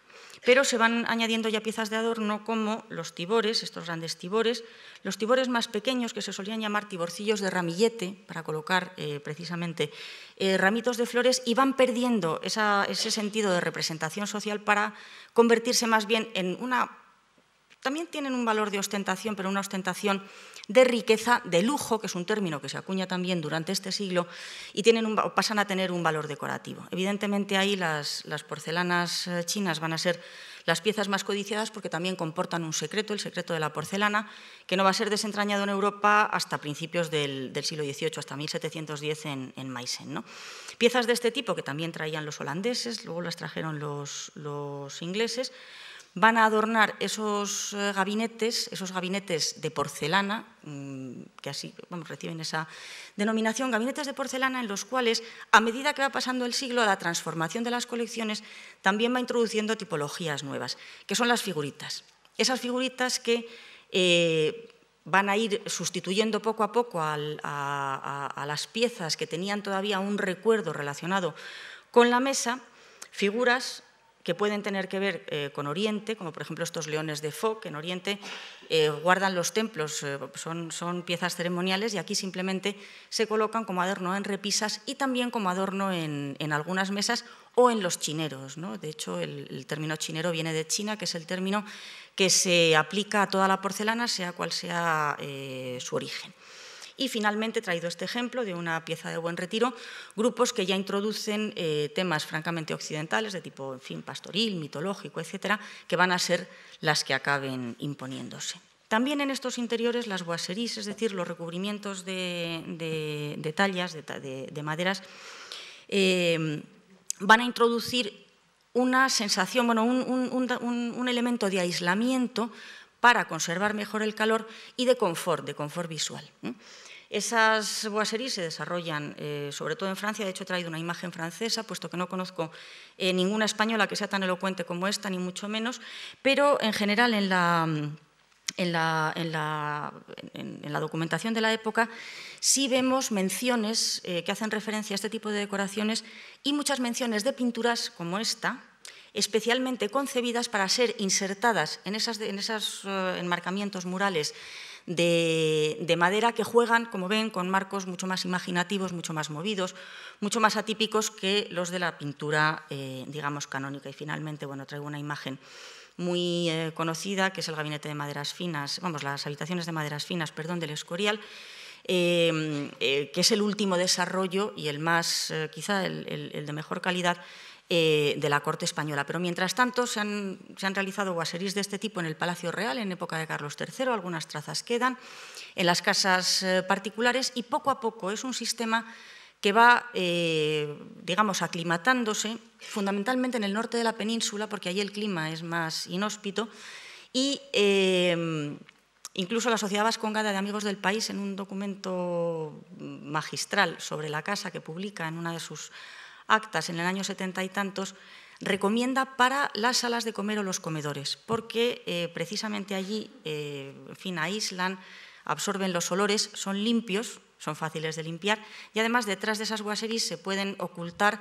Pero se van añadiendo ya piezas de adorno como los tibores, estos grandes tibores, los tibores más pequeños que se solían llamar tiborcillos de ramillete, para colocar eh, precisamente eh, ramitos de flores, y van perdiendo ese sentido de representación social para convertirse más bien en una también tienen un valor de ostentación, pero una ostentación de riqueza, de lujo, que es un término que se acuña también durante este siglo, y pasan a tener un valor decorativo. Evidentemente ahí las, porcelanas eh, chinas van a ser las piezas más codiciadas porque también comportan un secreto, el secreto de la porcelana, que no va a ser desentrañado en Europa hasta principios del, siglo XVIII, hasta 1710 en, en Meissen. ¿no? Piezas de este tipo que también traían los holandeses, luego las trajeron los ingleses, van a adornar esos eh, gabinetes, esos gabinetes de porcelana, mm, que así reciben esa denominación, gabinetes de porcelana en los cuales, a medida que va pasando el siglo, la transformación de las colecciones también va introduciendo tipologías nuevas, que son las figuritas. Esas figuritas que eh, van a ir sustituyendo poco a poco a las piezas que tenían todavía un recuerdo relacionado con la mesa, figuras que pueden tener que ver eh, con Oriente, como por ejemplo estos leones de Fo, que en Oriente eh, guardan los templos, eh, son, piezas ceremoniales y aquí simplemente se colocan como adorno en repisas y también como adorno en, algunas mesas o en los chineros. De hecho, el, término chinero viene de China, que es el término que se aplica a toda la porcelana, sea cual sea su origen. Y finalmente traído este ejemplo de una pieza de Buen Retiro, grupos que ya introducen eh, temas francamente occidentales, de tipo, fin, pastoril, mitológico, etcétera, que van a ser las que acaben imponiéndose. También en estos interiores las boiseries, es decir, los recubrimientos de, tallas, de, maderas, eh, van a introducir una sensación, bueno, un, un, elemento de aislamiento para conservar mejor el calor y de confort, de confort visual. Esas boiseries se desarrollan eh, sobre todo en Francia, de hecho he traído una imagen francesa, puesto que no conozco eh, ninguna española que sea tan elocuente como esta, ni mucho menos, pero en general en la... documentación de la época, sí vemos menciones eh, que hacen referencia a este tipo de decoraciones y muchas menciones de pinturas como esta, especialmente concebidas para ser insertadas en, esos enmarcamientos murales de, madera que juegan, como ven, con marcos mucho más imaginativos, mucho más movidos, mucho más atípicos que los de la pintura, eh, digamos, canónica. Y finalmente, bueno, traigo una imagen muy eh, conocida, que es el gabinete de maderas finas, vamos, las habitaciones de maderas finas, perdón, del Escorial, Em, eh, que es el último desarrollo y el más, eh, quizá, el, de mejor calidad eh, de la corte española. Pero mientras tanto se han, se han realizado guaserís de este tipo en el Palacio Real en época de Carlos III, algunas trazas quedan, en las casas particulares y poco a poco es un sistema que va, digamos, aclimatándose fundamentalmente en el norte de la península, porque allí el clima es más inhóspito, y eh, Incluso la Sociedad Vascongada de Amigos del País, en un documento magistral sobre la casa que publica en una de sus actas en el año setenta y tantos, recomienda para las salas de comer o los comedores, porque eh, precisamente allí, eh, aíslan, absorben los olores, son limpios, son fáciles de limpiar y además detrás de esas guaseris se pueden ocultar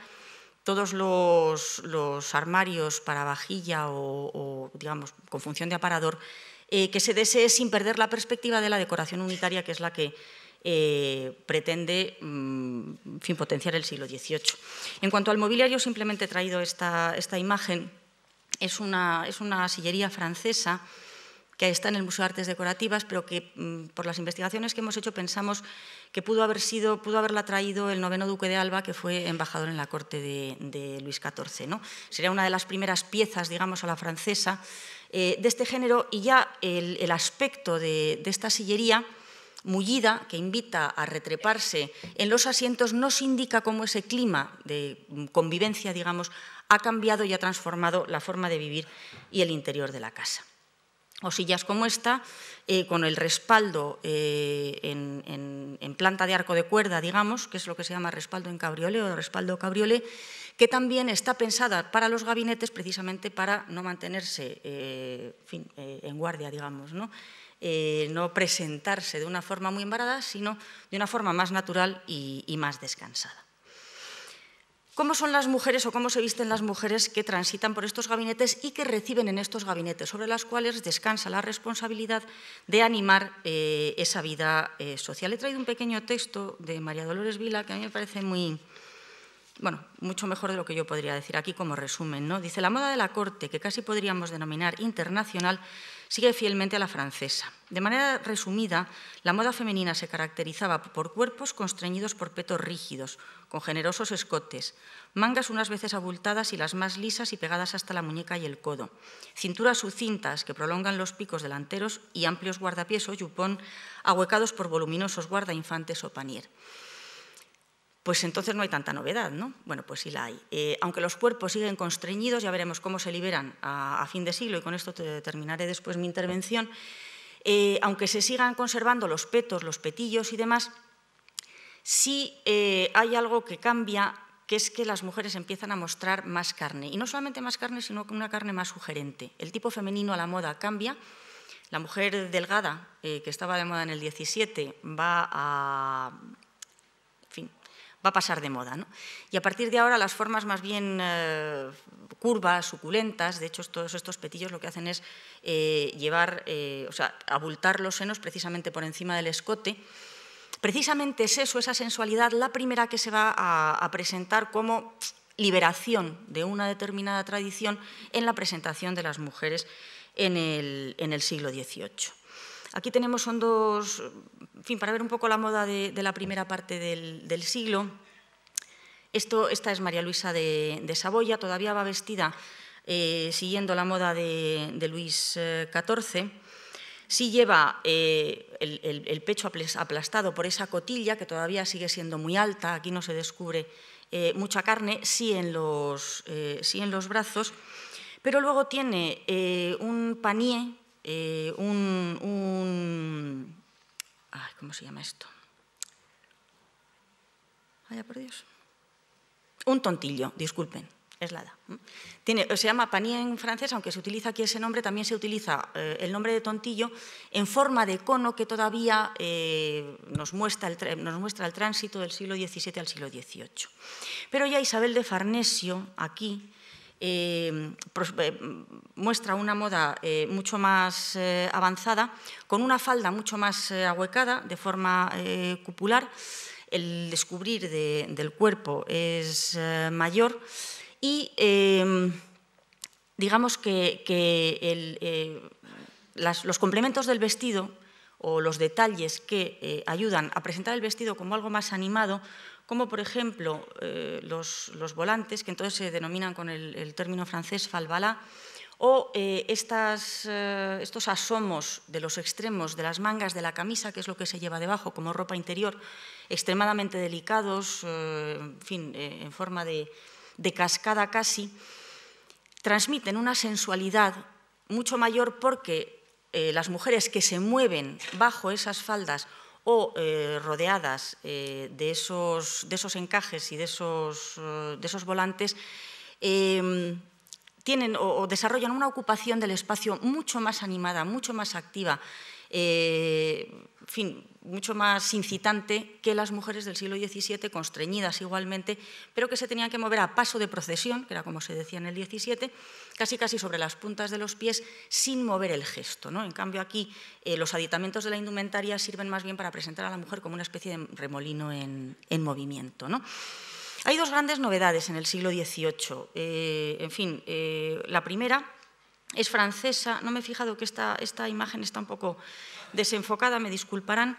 todos los, armarios para vajilla o, o, digamos, con función de aparador eh, que se desee sin perder la perspectiva de la decoración unitaria, que es la que eh, pretende mm, potenciar el siglo XVIII. En cuanto al mobiliario, simplemente he traído esta, imagen. Es una, es una sillería francesa que está en el Museo de Artes Decorativas, pero que mm, por las investigaciones que hemos hecho pensamos que pudo haber sido, pudo haberla traído el noveno duque de Alba, que fue embajador en la corte de, Luis XIV. ¿no? Sería una de las primeras piezas, digamos, a la francesa, eh, de este género y ya el, aspecto de, esta sillería mullida que invita a retreparse en los asientos nos indica cómo ese clima de convivencia, digamos, ha cambiado y ha transformado la forma de vivir y el interior de la casa. O sillas como esta, eh, con el respaldo eh, en, en, planta de arco de cuerda, digamos, que es lo que se llama respaldo en cabriole o respaldo cabriolé, que también está pensada para los gabinetes precisamente para no mantenerse eh, eh, en guardia, digamos, eh, ¿no? presentarse de una forma muy embarada, sino de una forma más natural y, más descansada. ¿Cómo son las mujeres o cómo se visten las mujeres que transitan por estos gabinetes y que reciben en estos gabinetes, sobre las cuales descansa la responsabilidad de animar esa vida social? He traído un pequeño texto de María Dolores Vila que a mí me parece muy, bueno, mucho mejor de lo que yo podría decir aquí como resumen. ¿no? Dice, la moda de la corte, que casi podríamos denominar internacional, sigue fielmente a la francesa. De manera resumida, la moda femenina se caracterizaba por cuerpos constreñidos por petos rígidos, con generosos escotes, mangas unas veces abultadas y las más lisas y pegadas hasta la muñeca y el codo, cinturas sucintas que prolongan los picos delanteros y amplios guardapiés o yupón ahuecados por voluminosos guardainfantes o panier pues entonces no hay tanta novedad, ¿no? Bueno, pues sí la hay. Eh, aunque los cuerpos siguen constreñidos, ya veremos cómo se liberan a, fin de siglo, y con esto te terminaré después mi intervención, eh, aunque se sigan conservando los petos, los petillos y demás, sí eh, hay algo que cambia, que es que las mujeres empiezan a mostrar más carne. Y no solamente más carne, sino una carne más sugerente. El tipo femenino a la moda cambia. La mujer delgada, que estaba de moda en el 17, va a va a pasar de moda. Y a partir de ahora las formas más bien eh, curvas, suculentas, de hecho todos estos petillos lo que hacen es eh, llevar, eh, o sea, abultar los senos precisamente por encima del escote. Precisamente es eso, esa sensualidad, la primera que se va a, presentar como liberación de una determinada tradición en la presentación de las mujeres en el, en el siglo XVIII. Aquí tenemos son dos fin, para ver un poco la moda de, la primera parte del, siglo. esta es María Luisa de, Saboya, todavía va vestida eh, siguiendo la moda de, Luis XIV. Eh, sí lleva eh, el, pecho aplastado por esa cotilla, que todavía sigue siendo muy alta, aquí no se descubre mucha carne, sí en los, sí en los brazos, pero luego tiene un panier, un ¿cómo se llama esto? Un tontillo, disculpen, es la se llama panier en francés, aunque se utiliza aquí ese nombre, también se utiliza eh, el nombre de tontillo en forma de cono que todavía eh, nos, muestra nos muestra el tránsito del siglo XVII al siglo XVIII. Pero ya Isabel de Farnesio, aquí, eh, eh, muestra una moda eh, mucho más avanzada, con una falda mucho más ahuecada, de forma cupular, el descubrir del cuerpo es mayor y em, digamos que, los complementos del vestido o los detalles que ayudan a presentar el vestido como algo más animado como por ejemplo eh, los, volantes, que entonces se denominan con el, término francés falbala, o eh, eh, estos asomos de los extremos de las mangas de la camisa, que es lo que se lleva debajo como ropa interior, extremadamente delicados, en forma de, cascada casi, transmiten una sensualidad mucho mayor porque las mujeres que se mueven bajo esas faldas o eh, rodeadas eh, de, esos, de, esos, encajes y de esos, eh, de esos volantes, em, tienen o, desarrollan una ocupación del espacio mucho más animada, mucho más activa, eh, mucho más incitante que las mujeres del siglo XVII, constreñidas igualmente, pero que se tenían que mover a paso de procesión, que era como se decía en el XVII, casi casi sobre las puntas de los pies, sin mover el gesto. ¿no? En cambio, aquí eh, los aditamentos de la indumentaria sirven más bien para presentar a la mujer como una especie de remolino en, movimiento. Hay dos grandes novedades en el siglo XVIII. Eh, en fin, eh, la primera es francesa. No me he fijado que esta, esta imagen está un poco desenfocada, me disculparán.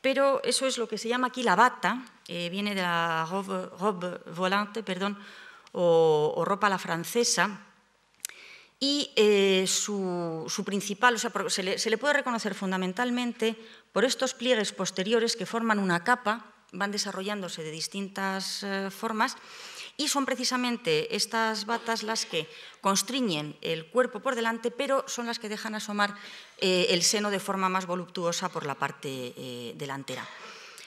Pero eso es lo que se llama aquí la bata, eh, viene de la robe, volante, perdón, o, ropa ropa la francesa. Y su, principal, o sea, se le, se le puede reconocer fundamentalmente por estos pliegues posteriores que forman una capa van desarrollándose de distintas eh, formas y son precisamente estas batas las que constriñen el cuerpo por delante, pero son las que dejan asomar eh, el seno de forma más voluptuosa por la parte eh, delantera.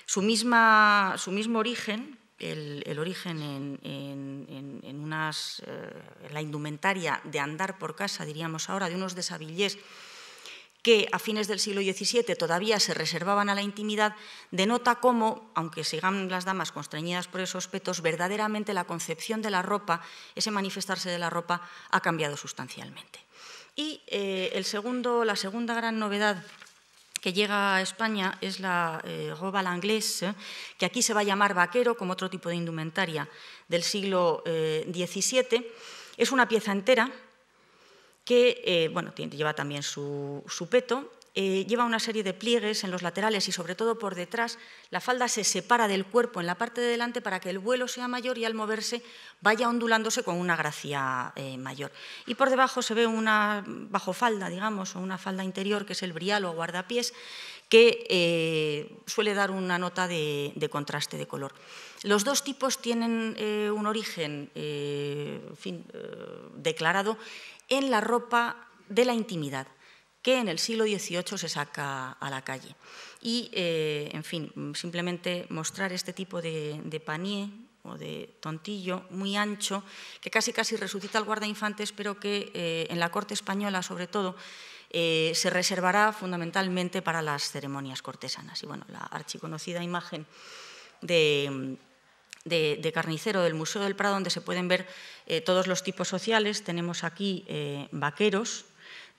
Su, misma, su mismo origen, el, origen en, unas, la indumentaria de andar por casa, diríamos ahora, de unos deshabillés que a fines del siglo XVII todavía se reservaban a la intimidad, denota cómo, aunque sigan las damas constreñidas por esos petos, verdaderamente la concepción de la ropa, ese manifestarse de la ropa, ha cambiado sustancialmente. Y eh, el segundo, la segunda gran novedad que llega a España es la eh, roba l'anglaise, eh, que aquí se va a llamar vaquero, como otro tipo de indumentaria del siglo XVII. Eh, es una pieza entera que eh, bueno, lleva también su, peto, eh, lleva una serie de pliegues en los laterales y sobre todo por detrás. La falda se separa del cuerpo en la parte de delante para que el vuelo sea mayor y al moverse vaya ondulándose con una gracia eh, mayor. Y por debajo se ve una bajo falda, digamos, o una falda interior que es el brial o guardapiés, que suele dar una nota de, contraste de color. Los dos tipos tienen un origen declarado en la ropa de la intimidad, que en el siglo XVIII se saca a la calle. Y, eh, en fin, simplemente mostrar este tipo de, panier o de tontillo muy ancho, que casi casi resucita al guarda infantes, pero que eh, en la corte española, sobre todo, eh, se reservará fundamentalmente para las ceremonias cortesanas. Y bueno, la archiconocida imagen de de, carnicero del Museo del Prado, donde se pueden ver eh, todos los tipos sociales. Tenemos aquí eh, vaqueros,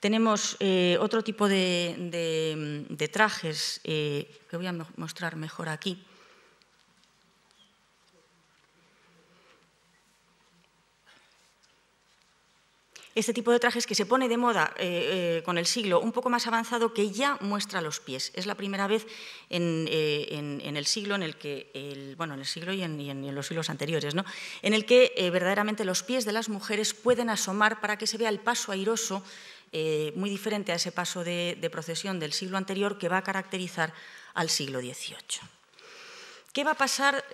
tenemos eh, otro tipo de trajes que voy a mostrar mejor aquí. este tipo de trajes que se pone de moda eh, eh, con el siglo un poco más avanzado que ya muestra los pies. Es la primera vez en, eh, el siglo en bueno, en el siglo y en, los siglos anteriores, ¿no? en el que verdaderamente los pies de las mujeres pueden asomar para que se vea el paso airoso, muy diferente a ese paso de, procesión del siglo anterior que va a caracterizar al siglo XVIII. ¿Qué va a pasar?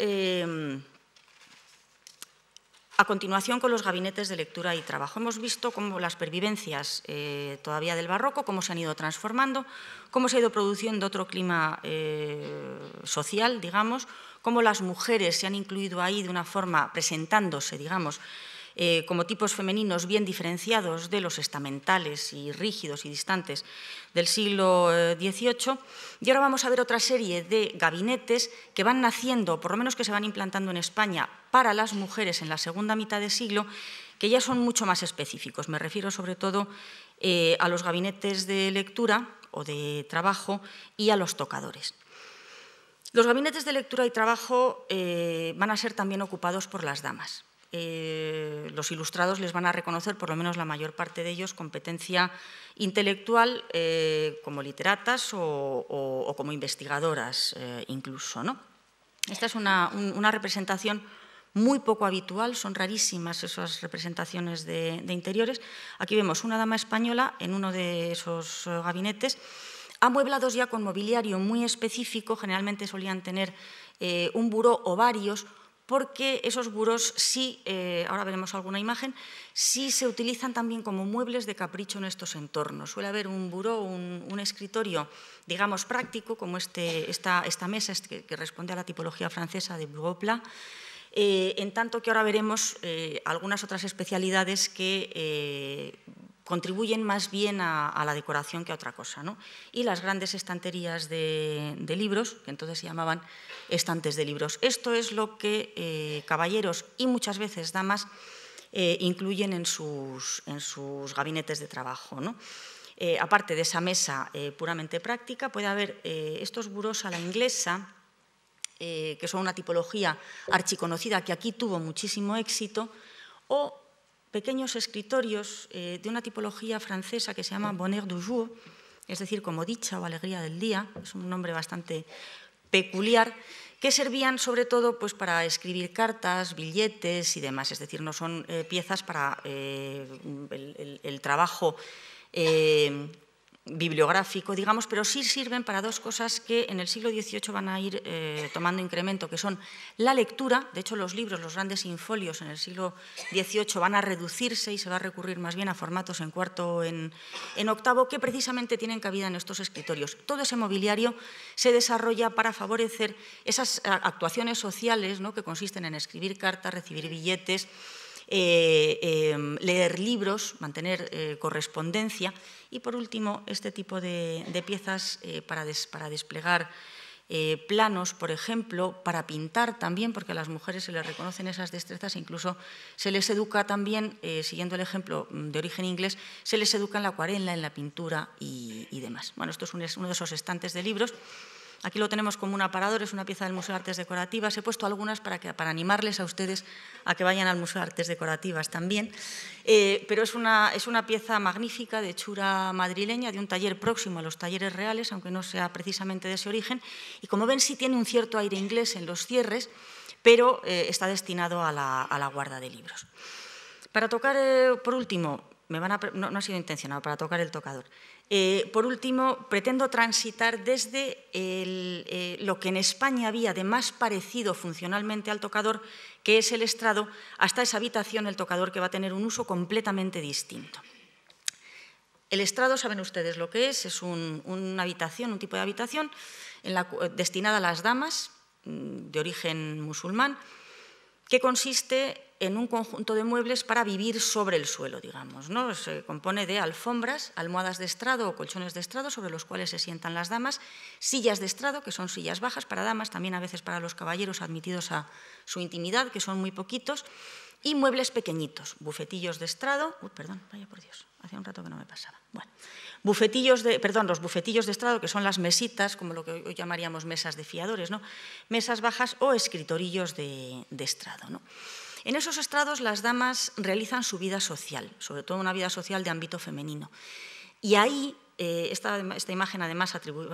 A continuación, con los gabinetes de lectura y trabajo. Hemos visto cómo las pervivencias eh, todavía del barroco, cómo se han ido transformando, cómo se ha ido produciendo otro clima eh, social, digamos, cómo las mujeres se han incluido ahí de una forma presentándose, digamos, eh, como tipos femeninos bien diferenciados de los estamentales y rígidos y distantes del siglo XVIII. Eh, y ahora vamos a ver otra serie de gabinetes que van naciendo, por lo menos que se van implantando en España, para las mujeres en la segunda mitad del siglo, que ya son mucho más específicos. Me refiero sobre todo eh, a los gabinetes de lectura o de trabajo y a los tocadores. Los gabinetes de lectura y trabajo van a ser también ocupados por las damas. Eh, los ilustrados les van a reconocer, por lo menos la mayor parte de ellos, competencia intelectual eh, como literatas o, como investigadoras eh, incluso. ¿no? Esta es una, representación muy poco habitual, son rarísimas esas representaciones de, interiores. Aquí vemos una dama española en uno de esos gabinetes amueblados ya con mobiliario muy específico, generalmente solían tener un buró o varios, porque esos buros, sí, eh, ahora veremos alguna imagen, sí se utilizan también como muebles de capricho en estos entornos. Suele haber un buró, un, escritorio, digamos, práctico, como este, esta, mesa este, que, responde a la tipología francesa de buropla, eh, en tanto que ahora veremos eh, algunas otras especialidades que contribuyen más bien a, la decoración que a otra cosa. ¿no? Y las grandes estanterías de, libros, que entonces se llamaban estantes de libros. Esto es lo que eh, caballeros y muchas veces damas eh, incluyen en sus, gabinetes de trabajo. ¿no? Eh, aparte de esa mesa puramente práctica, puede haber estos buros a la inglesa, que son una tipología archiconocida que aquí tuvo muchísimo éxito, o pequeños escritorios eh, de una tipología francesa que se llama Bonheur du jour, es decir, como dicha o alegría del día, es un nombre bastante peculiar, que servían sobre todo pues, para escribir cartas, billetes y demás, es decir, no son eh, piezas para eh, el, el, trabajo bibliográfico, digamos, pero sí sirven para dos cosas que en el siglo XVIII van a ir eh, tomando incremento, que son la lectura, de hecho los libros, los grandes infolios en el siglo XVIII van a reducirse y se va a recurrir más bien a formatos en cuarto o en, en octavo, que precisamente tienen cabida en estos escritorios. Todo ese mobiliario se desarrolla para favorecer esas actuaciones sociales ¿no? que consisten en escribir cartas, recibir billetes, eh, em, leer libros, mantener eh, correspondencia y, por último, este tipo de, piezas eh, para, para desplegar. planos, por ejemplo, para pintar también, porque a las mujeres se les reconocen esas destrezas, incluso se les educa también, siguiendo el ejemplo mm, de origen inglés, se les educa en la acuarela, en la pintura y, demás. Bueno, esto es uno de esos estantes de libros Aquí lo tenemos como un aparador, es una pieza del Museo de Artes Decorativas. He puesto algunas para, que, para animarles a ustedes a que vayan al Museo de Artes Decorativas también. Eh, pero es una, es una pieza magnífica de hechura madrileña, de un taller próximo a los talleres reales, aunque no sea precisamente de ese origen. Y como ven, sí tiene un cierto aire inglés en los cierres, pero eh, está destinado a la, guarda de libros. Para tocar, eh, por último, no, ha sido intencionado para tocar el tocador. Eh, por último, pretendo transitar desde eh, lo que en España había de más parecido funcionalmente al tocador, que es el estrado, hasta esa habitación, el tocador, que va a tener un uso completamente distinto. El estrado, saben ustedes lo que es, es un, una habitación, un tipo de habitación destinada a las damas mm, de origen musulmán, que consiste en un conjunto de muebles para vivir sobre el suelo, digamos. ¿no? Se compone de alfombras, almohadas de estrado o colchones de estrado sobre los cuales se sientan las damas, sillas de estrado, que son sillas bajas para damas, también a veces para los caballeros admitidos a su intimidad, que son muy poquitos, y muebles pequeñitos, bufetillos de estrado, perdón, vaya por Dios, hace un rato que no me pasaba. Bueno, bufetillos de, perdón, los bufetillos de estrado que son las mesitas, como lo que hoy llamaríamos mesas de fiadores, ¿no? Mesas bajas o escritorillos de, de estrado, ¿no? En esos estrados las damas realizan su vida social, sobre todo una vida social de ámbito femenino. Y ahí, eh, esta, esta, imagen además,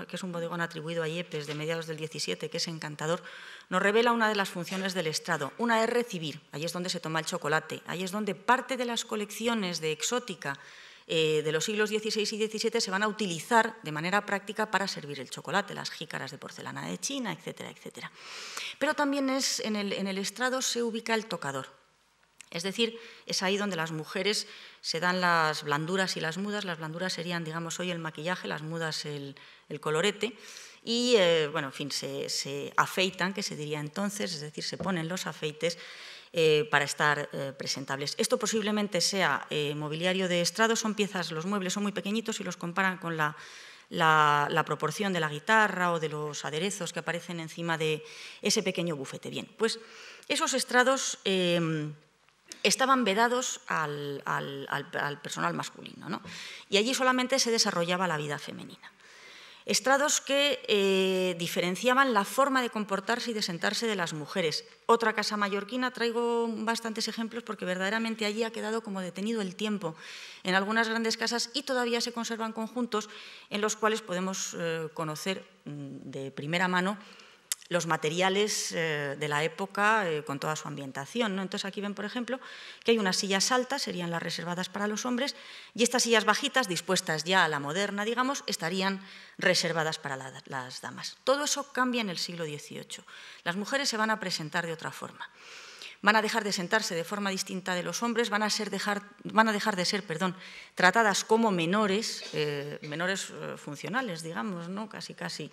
que es un bodegón atribuido a Yepes de mediados del 17, que es encantador, nos revela una de las funciones del estrado. Una es recibir, ahí es donde se toma el chocolate, ahí es donde parte de las colecciones de exótica eh, de los siglos XVI y XVII se van a utilizar de manera práctica para servir el chocolate, las jícaras de porcelana de China, etcétera, etcétera. Pero también es, en, el, estrado se ubica el tocador. Es decir, es ahí donde las mujeres se dan las blanduras y las mudas. Las blanduras serían, digamos, hoy el maquillaje, las mudas el, colorete y, eh, bueno, en fin, se, se, afeitan, que se diría entonces, es decir, se ponen los afeites eh, para estar eh, presentables. Esto posiblemente sea eh, mobiliario de estrados, son piezas, los muebles son muy pequeñitos y los comparan con la, proporción de la guitarra o de los aderezos que aparecen encima de ese pequeño bufete. Bien, pues esos estrados em, estaban vedados al, personal masculino y allí solamente se desarrollaba la vida femenina. Estrados que eh, diferenciaban la forma de comportarse y de sentarse de las mujeres. Otra casa mallorquina, traigo bastantes ejemplos porque verdaderamente allí ha quedado como detenido el tiempo en algunas grandes casas y todavía se conservan conjuntos en los cuales podemos eh, conocer mm, de primera mano los materiales eh, de la época eh, con toda su ambientación. Entonces aquí ven, por ejemplo, que hay unas sillas altas, serían las reservadas para los hombres, y estas sillas bajitas, dispuestas ya a la moderna, digamos, estarían reservadas para las damas. Todo eso cambia en el siglo XVIII. Las mujeres se van a presentar de otra forma van a dejar de sentarse de forma distinta de los hombres, van a, dejar, van a dejar de ser perdón, tratadas como menores, eh, menores funcionales, digamos, ¿no? casi casi,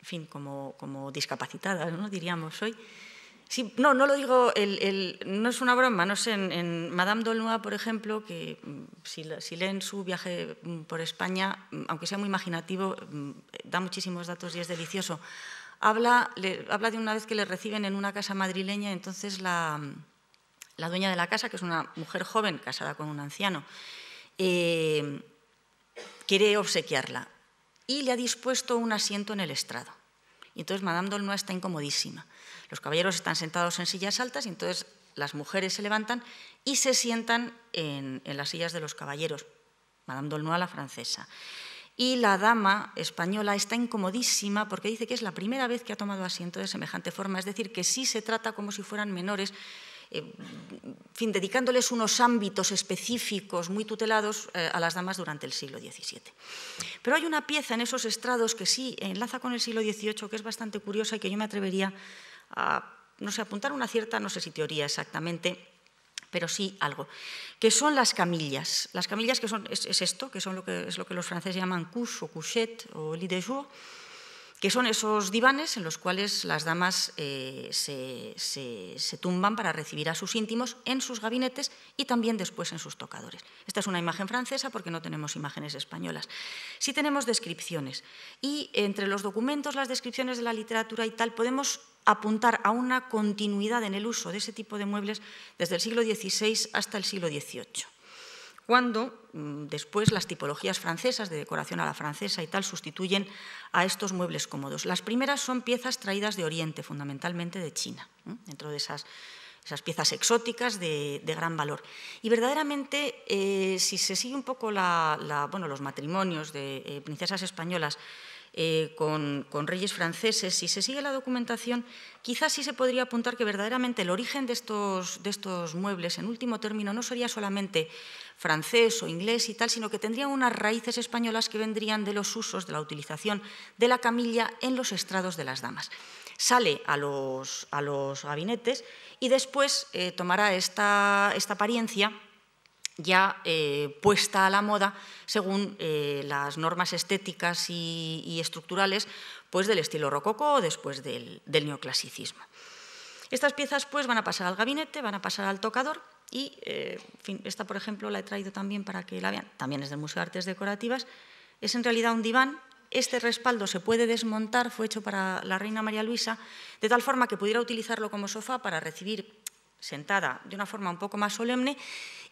en fin, como, discapacitada, diríamos hoy. no, no lo digo, no es una broma, no sé, en, Madame Dolnois, por ejemplo, que mm, si, leen su viaje mm, por España, mm, aunque sea muy imaginativo, da muchísimos datos y es delicioso. Habla, habla de una vez que le reciben en una casa madrileña, entonces la, dueña de la casa, que es una mujer joven casada con un anciano, eh, quiere obsequiarla y le ha dispuesto un asiento en el estrado. Y entonces Madame Dolnois está incomodísima. Los caballeros están sentados en sillas altas y entonces las mujeres se levantan y se sientan en, en las sillas de los caballeros. Madame Dolnois, la francesa. Y la dama española está incomodísima porque dice que es la primera vez que ha tomado asiento de semejante forma, es decir, que sí se trata como si fueran menores, eh, fin, dedicándoles unos ámbitos específicos muy tutelados eh, a las damas durante el siglo XVII. Pero hay una pieza en esos estrados que sí enlaza con el siglo XVIII, que es bastante curiosa y que yo me atrevería a, no sé, apuntar una cierta, no sé si teoría exactamente, pero sí algo, que son las camillas. Las camillas que son, es, esto, que son lo que, es lo que los franceses llaman couche o couchette o lit de jour, que son esos divanes en los cuales las damas eh, se, se, tumban para recibir a sus íntimos en sus gabinetes y también después en sus tocadores. Esta es una imagen francesa porque no tenemos imágenes españolas. Sí tenemos descripciones y entre los documentos, las descripciones de la literatura y tal, podemos apuntar a una continuidad en el uso de ese tipo de muebles desde el siglo XVI hasta el siglo XVIII cuando mm, después las tipologías francesas de decoración a la francesa y tal sustituyen a estos muebles cómodos. Las primeras son piezas traídas de Oriente, fundamentalmente de China, dentro de esas, esas piezas exóticas de, gran valor. Y verdaderamente, eh, si se sigue un poco bueno, los matrimonios de eh, princesas españolas, eh, con, reyes franceses, si se sigue la documentación, quizás sí se podría apuntar que verdaderamente el origen de estos, muebles, en último término, no sería solamente francés o inglés y tal, sino que tendrían unas raíces españolas que vendrían de los usos, de la utilización de la camilla en los estrados de las damas. Sale a los, gabinetes y después eh, tomará esta apariencia ya eh, puesta a la moda según eh, las normas estéticas y, estructurales pues, del estilo rococó o después del, neoclasicismo. Estas piezas pues, van a pasar al gabinete, van a pasar al tocador y eh, esta, por ejemplo, la he traído también para que la vean, también es del Museo de Artes Decorativas. Es en realidad un diván este respaldo se puede desmontar, fue hecho para la reina María Luisa, de tal forma que pudiera utilizarlo como sofá para recibir sentada de una forma un poco más solemne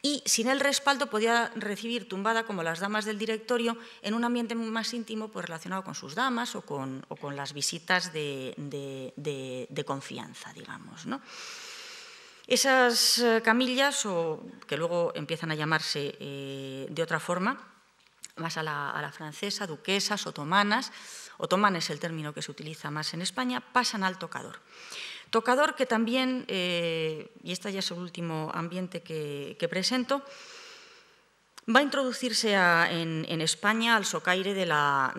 y sin el respaldo podía recibir tumbada como las damas del directorio en un ambiente más íntimo pues, relacionado con sus damas o con, las visitas de, confianza, digamos. Esas eh, camillas, o que luego empiezan a llamarse eh, de otra forma, más a la, francesa, duquesas, otomanas, otomanes es el término que se utiliza más en España, pasan al tocador. Tocador que también, eh, y este ya es el último ambiente que, presento, va a introducirse en, España al socaire de la,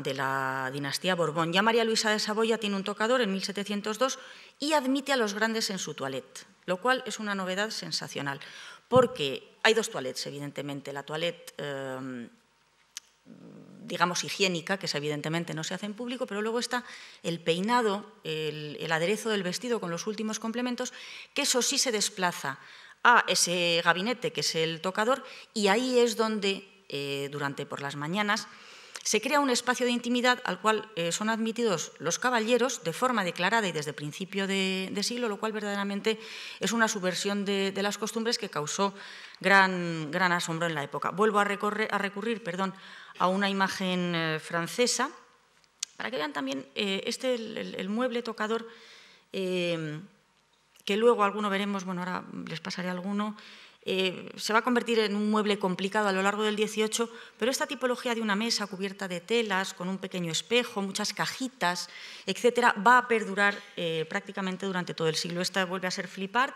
dinastía Borbón. Ya María Luisa de Saboya tiene un tocador en 1702 y admite a los grandes en su toilette, lo cual es una novedad sensacional, porque hay dos toilettes, evidentemente, la toilette... Eh, digamos, higiénica, que es evidentemente no se hace en público, pero luego está el peinado, el, aderezo del vestido con los últimos complementos, que eso sí se desplaza a ese gabinete que es el tocador y ahí es donde eh, durante por las mañanas se crea un espacio de intimidad al cual eh, son admitidos los caballeros de forma declarada y desde principio de, siglo, lo cual verdaderamente es una subversión de, las costumbres que causó gran, gran, asombro en la época. Vuelvo a, a recurrir perdón, a una imagen eh, francesa para que vean también eh, este, el, mueble tocador que luego alguno veremos, bueno, ahora les pasaré alguno, eh, se va a convertir en un mueble complicado a lo largo del 18, pero esta tipología de una mesa cubierta de telas, con un pequeño espejo, muchas cajitas, etcétera, va a perdurar eh, prácticamente durante todo el siglo. Esta vuelve a ser flip art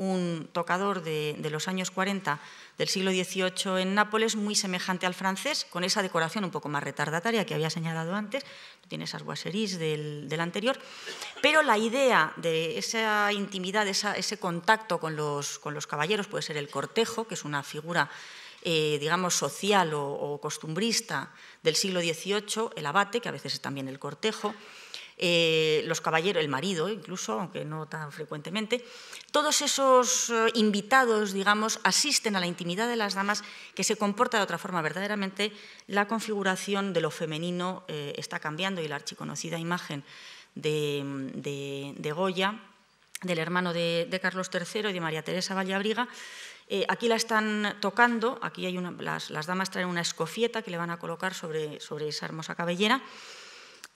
un tocador de, los años 40 del siglo XVIII en Nápoles, muy semejante al francés, con esa decoración un poco más retardataria que había señalado antes, tiene esas guaserís del, anterior, pero la idea de esa intimidad, ese contacto con los, caballeros, puede ser el cortejo, que es una figura eh, digamos, social o, costumbrista del siglo XVIII, el abate, que a veces es también el cortejo, eh, los caballeros, el marido incluso, aunque no tan frecuentemente, todos esos eh, invitados, digamos, asisten a la intimidad de las damas que se comporta de otra forma. Verdaderamente la configuración de lo femenino eh, está cambiando y la archiconocida imagen de, Goya, del hermano de, Carlos III y de María Teresa Vallabriga aquí la están tocando, aquí hay las, damas traen una escofieta que le van a colocar sobre, sobre esa hermosa cabellera,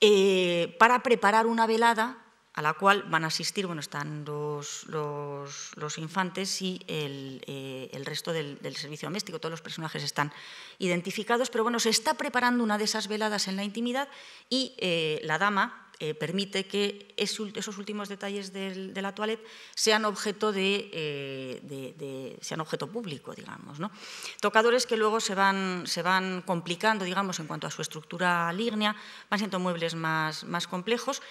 eh, para preparar una velada a la cual van a asistir, bueno, están los, los, infantes y el, eh, resto del, servicio doméstico, todos los personajes están identificados, pero bueno, se está preparando una de esas veladas en la intimidad y eh, la dama, eh, permite que esos últimos detalles de la toilette sean objeto, eh, de, sean objeto público, digamos. Tocadores que luego se van, se van complicando, digamos, en cuanto a su estructura lignea, van siendo muebles más, complejos,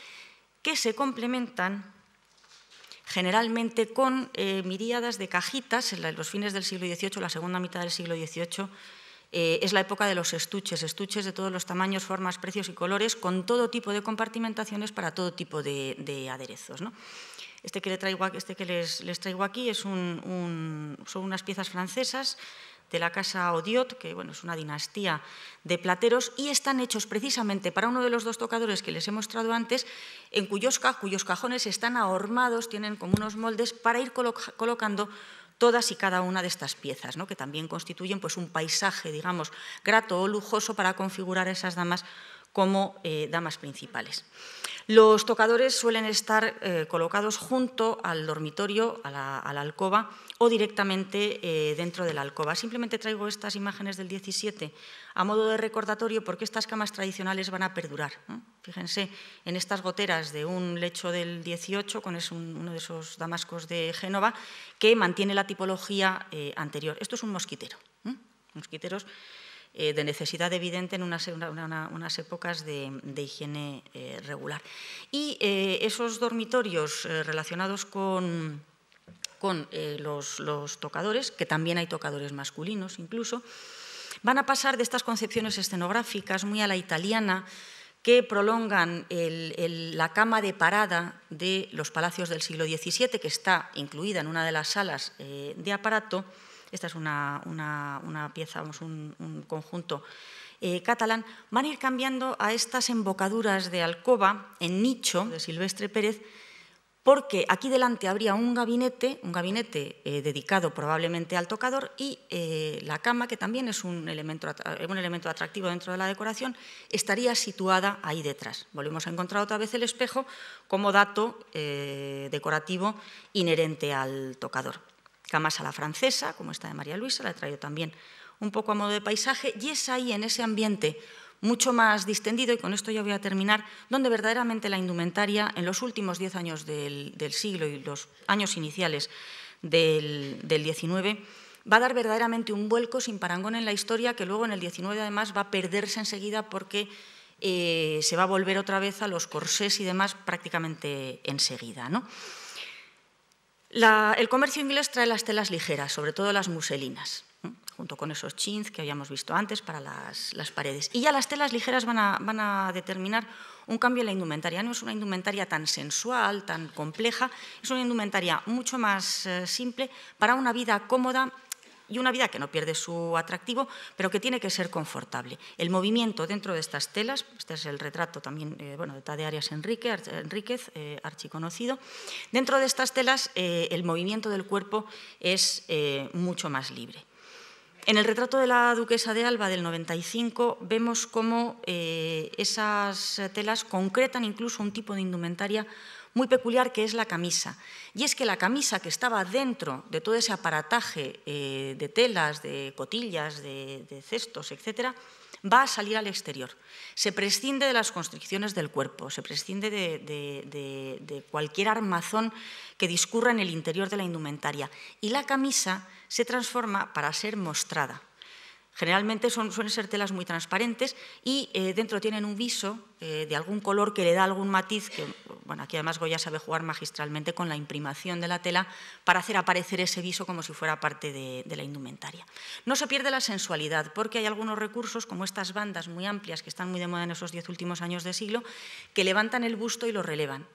que se complementan generalmente con eh, miríadas de cajitas. En los fines del siglo XVIII, la segunda mitad del siglo XVIII, eh, es la época de los estuches, estuches de todos los tamaños, formas, precios y colores, con todo tipo de compartimentaciones para todo tipo de, aderezos. ¿no? Este que, le traigo, este les, traigo aquí es son unas piezas francesas de la casa Odiot, que bueno, es una dinastía de plateros, y están hechos precisamente para uno de los dos tocadores que les he mostrado antes, en cuyos, cajones están ahormados, tienen como unos moldes para ir colocando todas y cada una de estas piezas, que también constituyen pues, un paisaje, digamos, grato o lujoso para configurar a esas damas como eh, damas principales. Los tocadores suelen estar eh, colocados junto al dormitorio, a la, alcoba o directamente eh, dentro de la alcoba. Simplemente traigo estas imágenes del 17 a modo de recordatorio porque estas camas tradicionales van a perdurar. Fíjense en estas goteras de un lecho del 18, con uno de esos damascos de Génova, que mantiene la tipología eh, anterior. Esto es un mosquitero. Mosquiteros eh, de necesidad evidente en unas, épocas de, higiene eh, regular. Y eh, esos dormitorios relacionados con, los, tocadores, que también hay tocadores masculinos incluso, van a pasar de estas concepciones escenográficas muy a la italiana, que prolongan la cama de parada de los palacios del siglo XVII, que está incluida en una de las salas de aparato, esta es una, pieza, vamos, un, conjunto eh, catalán, van a ir cambiando a estas embocaduras de alcoba en nicho de Silvestre Pérez, porque aquí delante habría un gabinete, un gabinete eh, dedicado probablemente al tocador y eh, la cama, que también es un elemento, un elemento atractivo dentro de la decoración, estaría situada ahí detrás. Volvemos a encontrar otra vez el espejo como dato decorativo inherente al tocador más a la francesa, como esta de María Luisa, la he traído también un poco a modo de paisaje, y es ahí, en ese ambiente mucho más distendido, y con esto ya voy a terminar, donde verdaderamente la indumentaria en los últimos diez años del, siglo y los años iniciales del, XIX va a dar verdaderamente un vuelco sin parangón en la historia que luego en el XIX además va a perderse enseguida porque eh, se va a volver otra vez a los corsés y demás prácticamente enseguida. ¿no? el comercio inglés trae las telas ligeras, sobre todo las muselinas, junto con esos chins que habíamos visto antes para las, paredes. Y ya las telas ligeras van a, determinar un cambio en la indumentaria. No es una indumentaria tan sensual, tan compleja, es una indumentaria mucho más eh, simple para una vida cómoda y una vida que no pierde su atractivo, pero que tiene que ser confortable. El movimiento dentro de estas telas, este es el retrato también eh, bueno, de Tade Arias Enríquez, eh, archiconocido, dentro de estas telas eh, el movimiento del cuerpo es mucho más libre. En el retrato de la duquesa de Alba del 95 vemos cómo esas telas concretan incluso un tipo de indumentaria muy peculiar que es la camisa. Y es que la camisa que estaba dentro de todo ese aparataje eh, de telas, de cotillas, de, cestos, etcétera, va a salir al exterior. Se prescinde de las constricciones del cuerpo, se prescinde de, de, cualquier armazón que discurra en el interior de la indumentaria. Y la camisa se transforma para ser mostrada. Generalmente suelen ser telas muy transparentes y eh, dentro tienen un viso eh, de algún color que le da algún matiz, que bueno, aquí además Goya sabe jugar magistralmente con la imprimación de la tela para hacer aparecer ese viso como si fuera parte de, de la indumentaria. No se pierde la sensualidad porque hay algunos recursos como estas bandas muy amplias que están muy de moda en esos diez últimos años de siglo que levantan el busto y lo relevan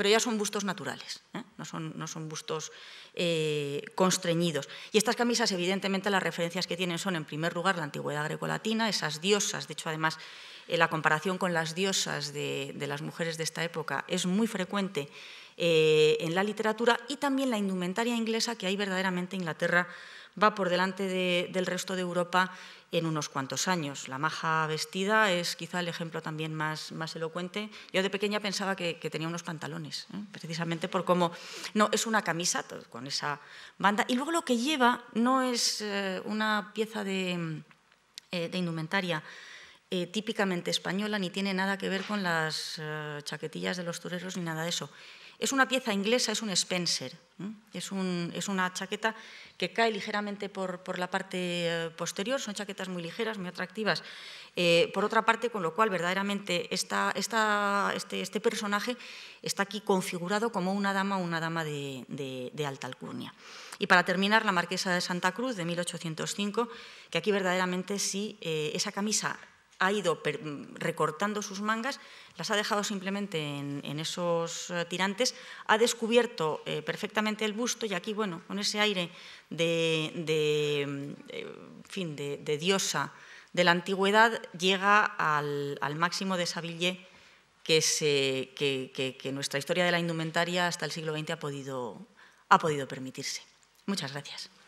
pero ya son bustos naturales, ¿eh? no, son, bustos eh, constreñidos. Y estas camisas, evidentemente, las referencias que tienen son, en primer lugar, la antigüedad grecolatina, esas diosas, de hecho, además, eh, la comparación con las diosas de, las mujeres de esta época es muy frecuente en la literatura, y también la indumentaria inglesa, que hay verdaderamente Inglaterra va por delante del resto de Europa en unos cuantos años. La maja vestida es quizá el ejemplo también más, elocuente. Yo de pequeña pensaba que, tenía unos pantalones, ¿eh? precisamente por cómo... No, es una camisa con esa banda. Y luego lo que lleva no es eh, una pieza de, eh, de indumentaria típicamente española, ni tiene nada que ver con las chaquetillas de los tureros ni nada de eso. Es una pieza inglesa, es un Spencer. Es, una chaqueta que cae ligeramente por, la parte eh, posterior. Son chaquetas muy ligeras, muy atractivas. Eh, por otra parte, con lo cual verdaderamente este, este, personaje está aquí configurado como una dama, una dama de, alta alcurnia. Y para terminar, la Marquesa de Santa Cruz de 1805, que aquí verdaderamente sí, eh, esa camisa ha ido mm, recortando sus mangas, las ha dejado simplemente en, esos eh, tirantes, ha descubierto eh, perfectamente el busto y aquí, bueno, con ese aire de, mm, eh, fin, de, diosa de la antigüedad, llega al, máximo de sabille que, nuestra historia de la indumentaria hasta el siglo XX ha podido permitirse. Muchas gracias.